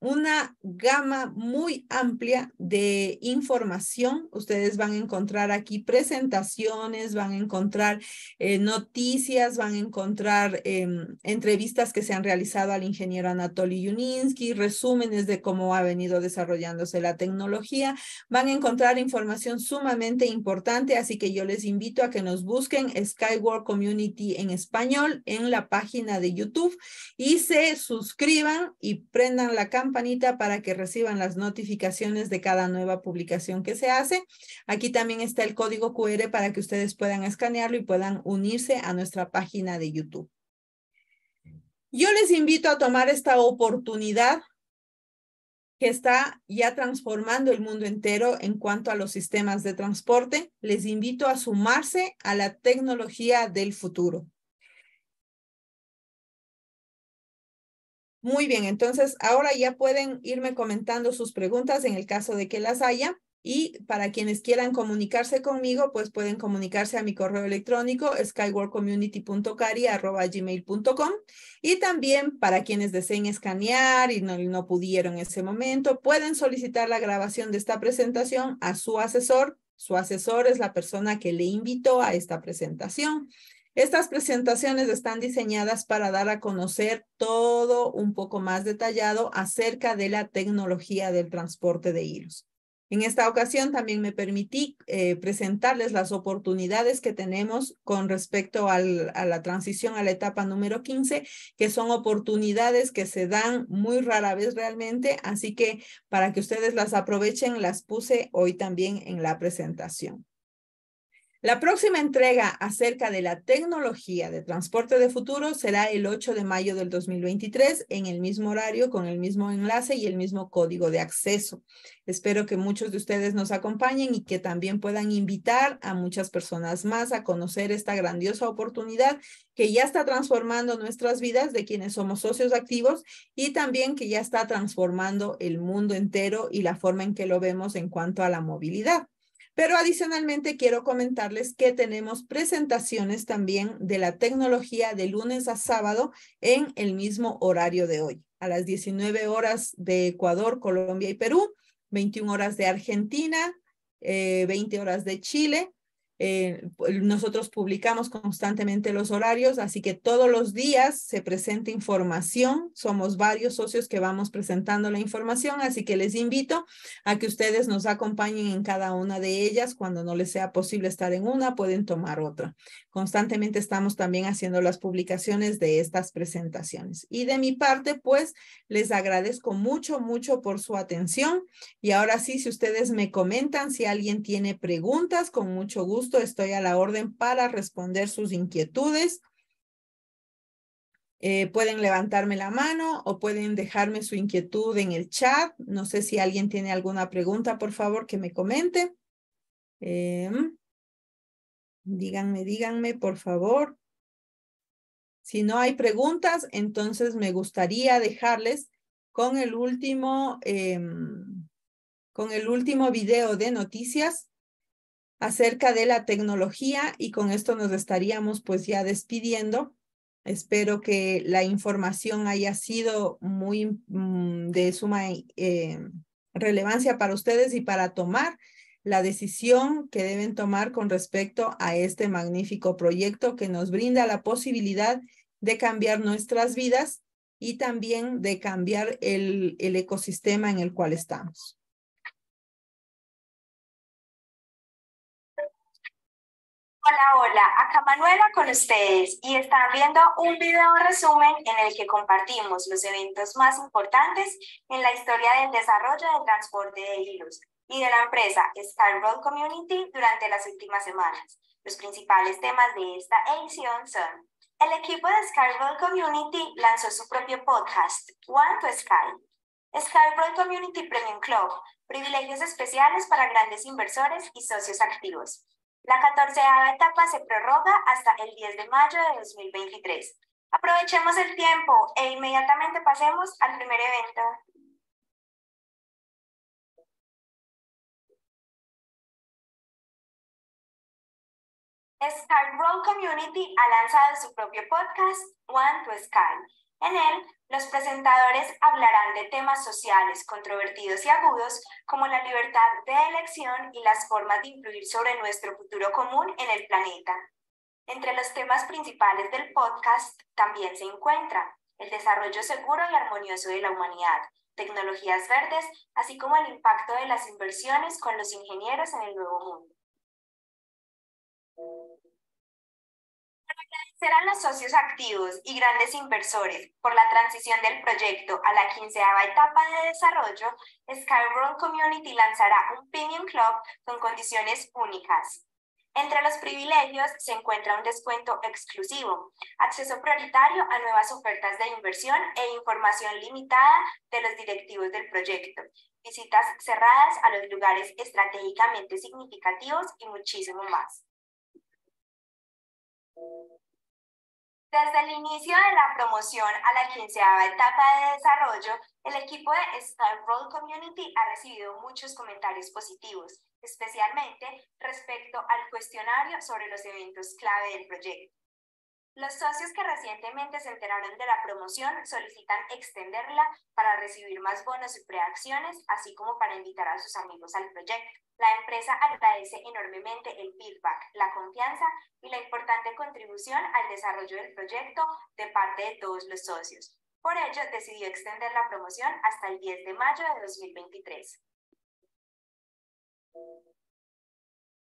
una gama muy amplia de información. Ustedes van a encontrar aquí presentaciones, van a encontrar eh, noticias, van a encontrar em, entrevistas que se han realizado al ingeniero Anatoly Yuninsky, resúmenes de cómo ha venido desarrollándose la tecnología. Van a encontrar información sumamente importante, así que yo les invito a que nos busquen Skyward Community en español en la página de YouTube y se suscriban y prendan la cámara campanita para que reciban las notificaciones de cada nueva publicación que se hace. Aquí también está el código QR para que ustedes puedan escanearlo y puedan unirse a nuestra página de YouTube. Yo les invito a tomar esta oportunidad que está ya transformando el mundo entero en cuanto a los sistemas de transporte. Les invito a sumarse a la tecnología del futuro. Muy bien, entonces ahora ya pueden irme comentando sus preguntas en el caso de que las haya. Y para quienes quieran comunicarse conmigo, pues pueden comunicarse a mi correo electrónico skyworkcommunity.cari.gmail.com y también para quienes deseen escanear y no, no pudieron en ese momento, pueden solicitar la grabación de esta presentación a su asesor. Su asesor es la persona que le invitó a esta presentación. Estas presentaciones están diseñadas para dar a conocer todo un poco más detallado acerca de la tecnología del transporte de hilos. En esta ocasión también me permití eh, presentarles las oportunidades que tenemos con respecto a la transición a la etapa número 15, que son oportunidades que se dan muy rara vez realmente, así que para que ustedes las aprovechen, las puse hoy también en la presentación. La próxima entrega acerca de la tecnología de transporte de futuro será el 8 de mayo del 2023 en el mismo horario, con el mismo enlace y el mismo código de acceso. Espero que muchos de ustedes nos acompañen y que también puedan invitar a muchas personas más a conocer esta grandiosa oportunidad que ya está transformando nuestras vidas de quienes somos socios activos y también que ya está transformando el mundo entero y la forma en que lo vemos en cuanto a la movilidad. Pero adicionalmente quiero comentarles que tenemos presentaciones también de la tecnología de lunes a sábado en el mismo horario de hoy, a las 19 horas de Ecuador, Colombia y Perú, 21 horas de Argentina, 20 eh, horas de Chile, eh, nosotros publicamos constantemente los horarios, así que todos los días se presenta información. Somos varios socios que vamos presentando la información, así que les invito a que ustedes nos acompañen en cada una de ellas. Cuando no les sea posible estar en una, pueden tomar otra. Constantemente estamos también haciendo las publicaciones de estas presentaciones. Y de mi parte, pues les agradezco mucho, mucho por su atención. Y ahora sí, si ustedes me comentan, si alguien tiene preguntas, con mucho gusto estoy a la orden para responder sus inquietudes. Eh, pueden levantarme la mano o pueden dejarme su inquietud en el chat. No sé si alguien tiene alguna pregunta, por favor, que me comente. Em, díganme, díganme, por favor. Si no hay preguntas, entonces me gustaría dejarles con el último, em, con el último video de noticias acerca de la tecnología y con esto nos estaríamos pues ya despidiendo. Espero que la información haya sido muy mm, de suma eh, relevancia para ustedes y para tomar la decisión que deben tomar con respecto a este magnífico proyecto que nos brinda la posibilidad de cambiar nuestras vidas y también de cambiar el, el ecosistema en el cual estamos. Hola, hola, acá Manuela con ustedes y están viendo un video resumen en el que compartimos los eventos más importantes en la historia del desarrollo del transporte de hilos y de la empresa Road Community durante las últimas semanas. Los principales temas de esta edición son el equipo de Road Community lanzó su propio podcast, One to Sky, Road Community Premium Club, privilegios especiales para grandes inversores y socios activos. La catorceava etapa se prorroga hasta el 10 de mayo de 2023. Aprovechemos el tiempo e inmediatamente pasemos al primer evento. Sky World Community ha lanzado su propio podcast, One to Sky, en él, los presentadores hablarán de temas sociales controvertidos y agudos, como la libertad de elección y las formas de influir sobre nuestro futuro común en el planeta. Entre los temas principales del podcast también se encuentra el desarrollo seguro y armonioso de la humanidad, tecnologías verdes, así como el impacto de las inversiones con los ingenieros en el nuevo mundo serán los socios activos y grandes inversores por la transición del proyecto a la quinceava etapa de desarrollo, Skyroll Community lanzará un Premium Club con condiciones únicas. Entre los privilegios se encuentra un descuento exclusivo, acceso prioritario a nuevas ofertas de inversión e información limitada de los directivos del proyecto, visitas cerradas a los lugares estratégicamente significativos y muchísimo más. Desde el inicio de la promoción a la quinceava etapa de desarrollo, el equipo de Star World Community ha recibido muchos comentarios positivos, especialmente respecto al cuestionario sobre los eventos clave del proyecto. Los socios que recientemente se enteraron de la promoción solicitan extenderla para recibir más bonos y preacciones, así como para invitar a sus amigos al proyecto. La empresa agradece enormemente el feedback, la confianza y la importante contribución al desarrollo del proyecto de parte de todos los socios. Por ello, decidió extender la promoción hasta el 10 de mayo de 2023.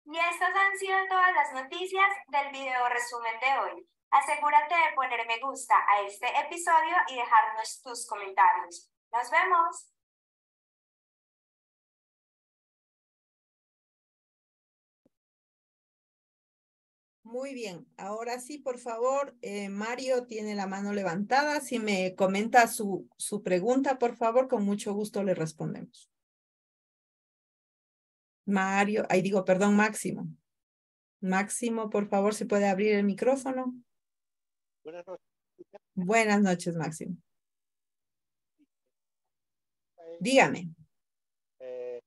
Y estas han sido todas las noticias del video resumen de hoy. Asegúrate de poner me gusta a este episodio y dejarnos tus comentarios. Nos vemos. Muy bien, ahora sí, por favor, eh, Mario tiene la mano levantada. Si me comenta su, su pregunta, por favor, con mucho gusto le respondemos. Mario, ahí digo, perdón, Máximo. Máximo, por favor, si puede abrir el micrófono. Buenas noches. Máximo. Pues, Dígame. Eh,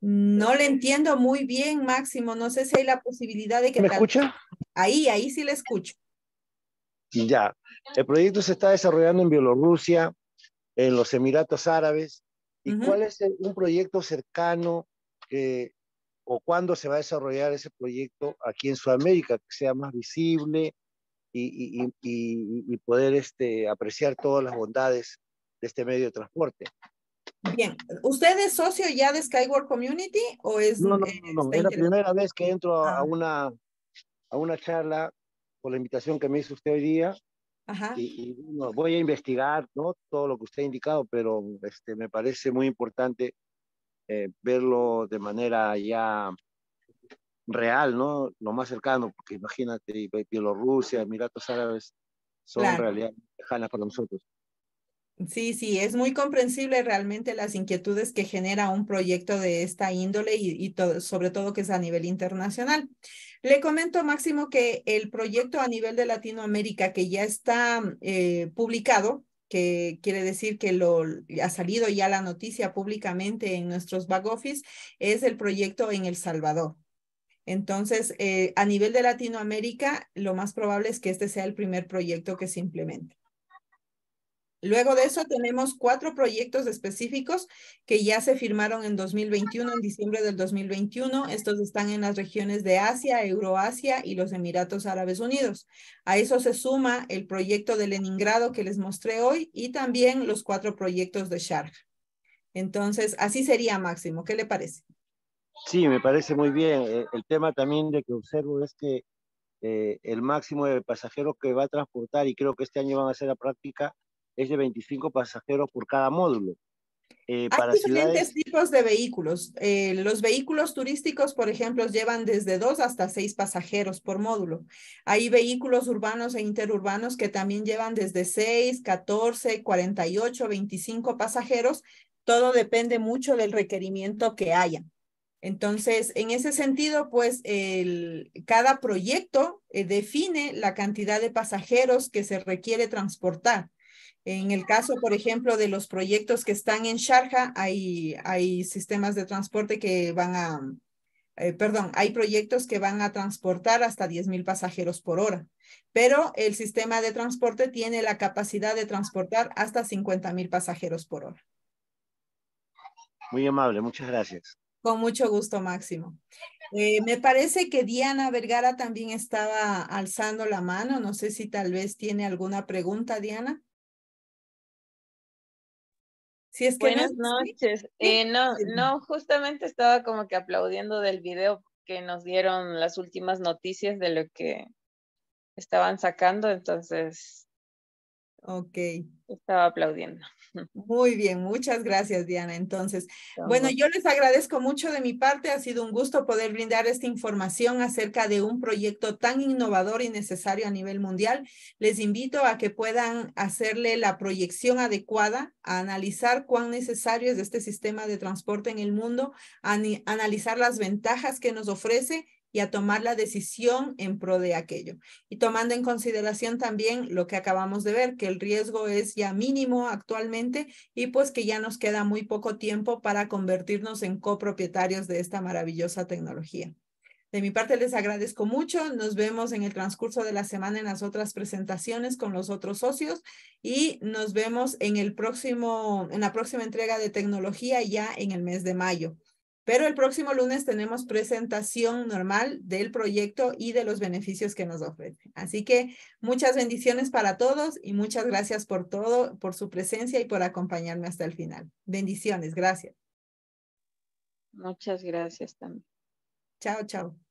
no le eh, entiendo muy bien, Máximo. No sé si hay la posibilidad de que... ¿Me escucha? Ahí, ahí sí le escucho. Ya. El proyecto se está desarrollando en Bielorrusia, en los Emiratos Árabes. ¿Y cuál es un proyecto cercano que o cuándo se va a desarrollar ese proyecto aquí en Sudamérica, que sea más visible y, poder este, apreciar todas las bondades de este medio de transporte. Bien, ¿usted es socio ya de Skyward Community o es... No, no, eh, no, es la primera vez que entro a, ah. una, a una charla por la invitación que me hizo usted hoy día. Ajá. Y, bueno, voy a investigar todo lo que usted ha indicado, pero este, me parece muy importante eh, verlo de manera ya real, ¿no? Lo más cercano, porque imagínate, Bielorrusia, Emiratos Árabes, son realidad realidades lejanas para nosotros. Sí, sí, es muy comprensible realmente las inquietudes que genera un proyecto de esta índole y, sobre todo que es a nivel internacional. Le comento, Máximo, que el proyecto a nivel de Latinoamérica que ya está eh, publicado que quiere decir que lo ha salido ya la noticia públicamente en nuestros back office, es el proyecto en El Salvador. Entonces, eh, a nivel de Latinoamérica, lo más probable es que este sea el primer proyecto que se implemente. Luego de eso tenemos cuatro proyectos específicos que ya se firmaron en 2021, en diciembre del 2021. Estos están en las regiones de Asia, Euroasia y los Emiratos Árabes Unidos. A eso se suma el proyecto de Leningrado que les mostré hoy y también los cuatro proyectos de Sharjah. Entonces, así sería Máximo. ¿Qué le parece? Sí, me parece muy bien. Eh, el tema también de que observo es que eh, el máximo de pasajeros que va a transportar, y creo que este año van a ser la práctica, es de 25 pasajeros por cada módulo. Eh, Hay para diferentes tipos de vehículos. Eh, los vehículos turísticos, por ejemplo, llevan desde dos hasta seis pasajeros por módulo. Hay vehículos urbanos e interurbanos que también llevan desde 6, 14, 48, 25 pasajeros. Todo depende mucho del requerimiento que haya. Entonces, en ese sentido, pues el, cada proyecto eh, define la cantidad de pasajeros que se requiere transportar. En el caso, por ejemplo, de los proyectos que están en Sharjah, hay, sistemas de transporte que van a, eh, perdón, hay proyectos que van a transportar hasta 10.000 pasajeros por hora, pero el sistema de transporte tiene la capacidad de transportar hasta 50.000 pasajeros por hora. Muy amable, muchas gracias. Con mucho gusto, Máximo. Eh, me parece que Diana Vergara también estaba alzando la mano. No sé si tal vez tiene alguna pregunta, Diana. Buenas noches. Eh, no, no, justamente estaba como que aplaudiendo del video que nos dieron las últimas noticias de lo que estaban sacando, entonces. Ok. Estaba aplaudiendo. Muy bien, muchas gracias, Diana. Entonces, bueno, yo les agradezco mucho de mi parte. Ha sido un gusto poder brindar esta información acerca de un proyecto tan innovador y necesario a nivel mundial. Les invito a que puedan hacerle la proyección adecuada, a analizar cuán necesario es este sistema de transporte en el mundo, a analizar las ventajas que nos ofrece y a tomar la decisión en pro de aquello. Y tomando en consideración también lo que acabamos de ver, que el riesgo es ya mínimo actualmente y pues que ya nos queda muy poco tiempo para convertirnos en copropietarios de esta maravillosa tecnología. De mi parte les agradezco mucho. Nos vemos en el transcurso de la semana en las otras presentaciones con los otros socios y nos vemos en el próximo en la próxima entrega de tecnología ya en el mes de mayo. Pero el próximo lunes tenemos presentación normal del proyecto y de los beneficios que nos ofrece. Así que muchas bendiciones para todos y muchas gracias por todo, por su presencia y por acompañarme hasta el final. Bendiciones, gracias. Muchas gracias también. Chao, chao.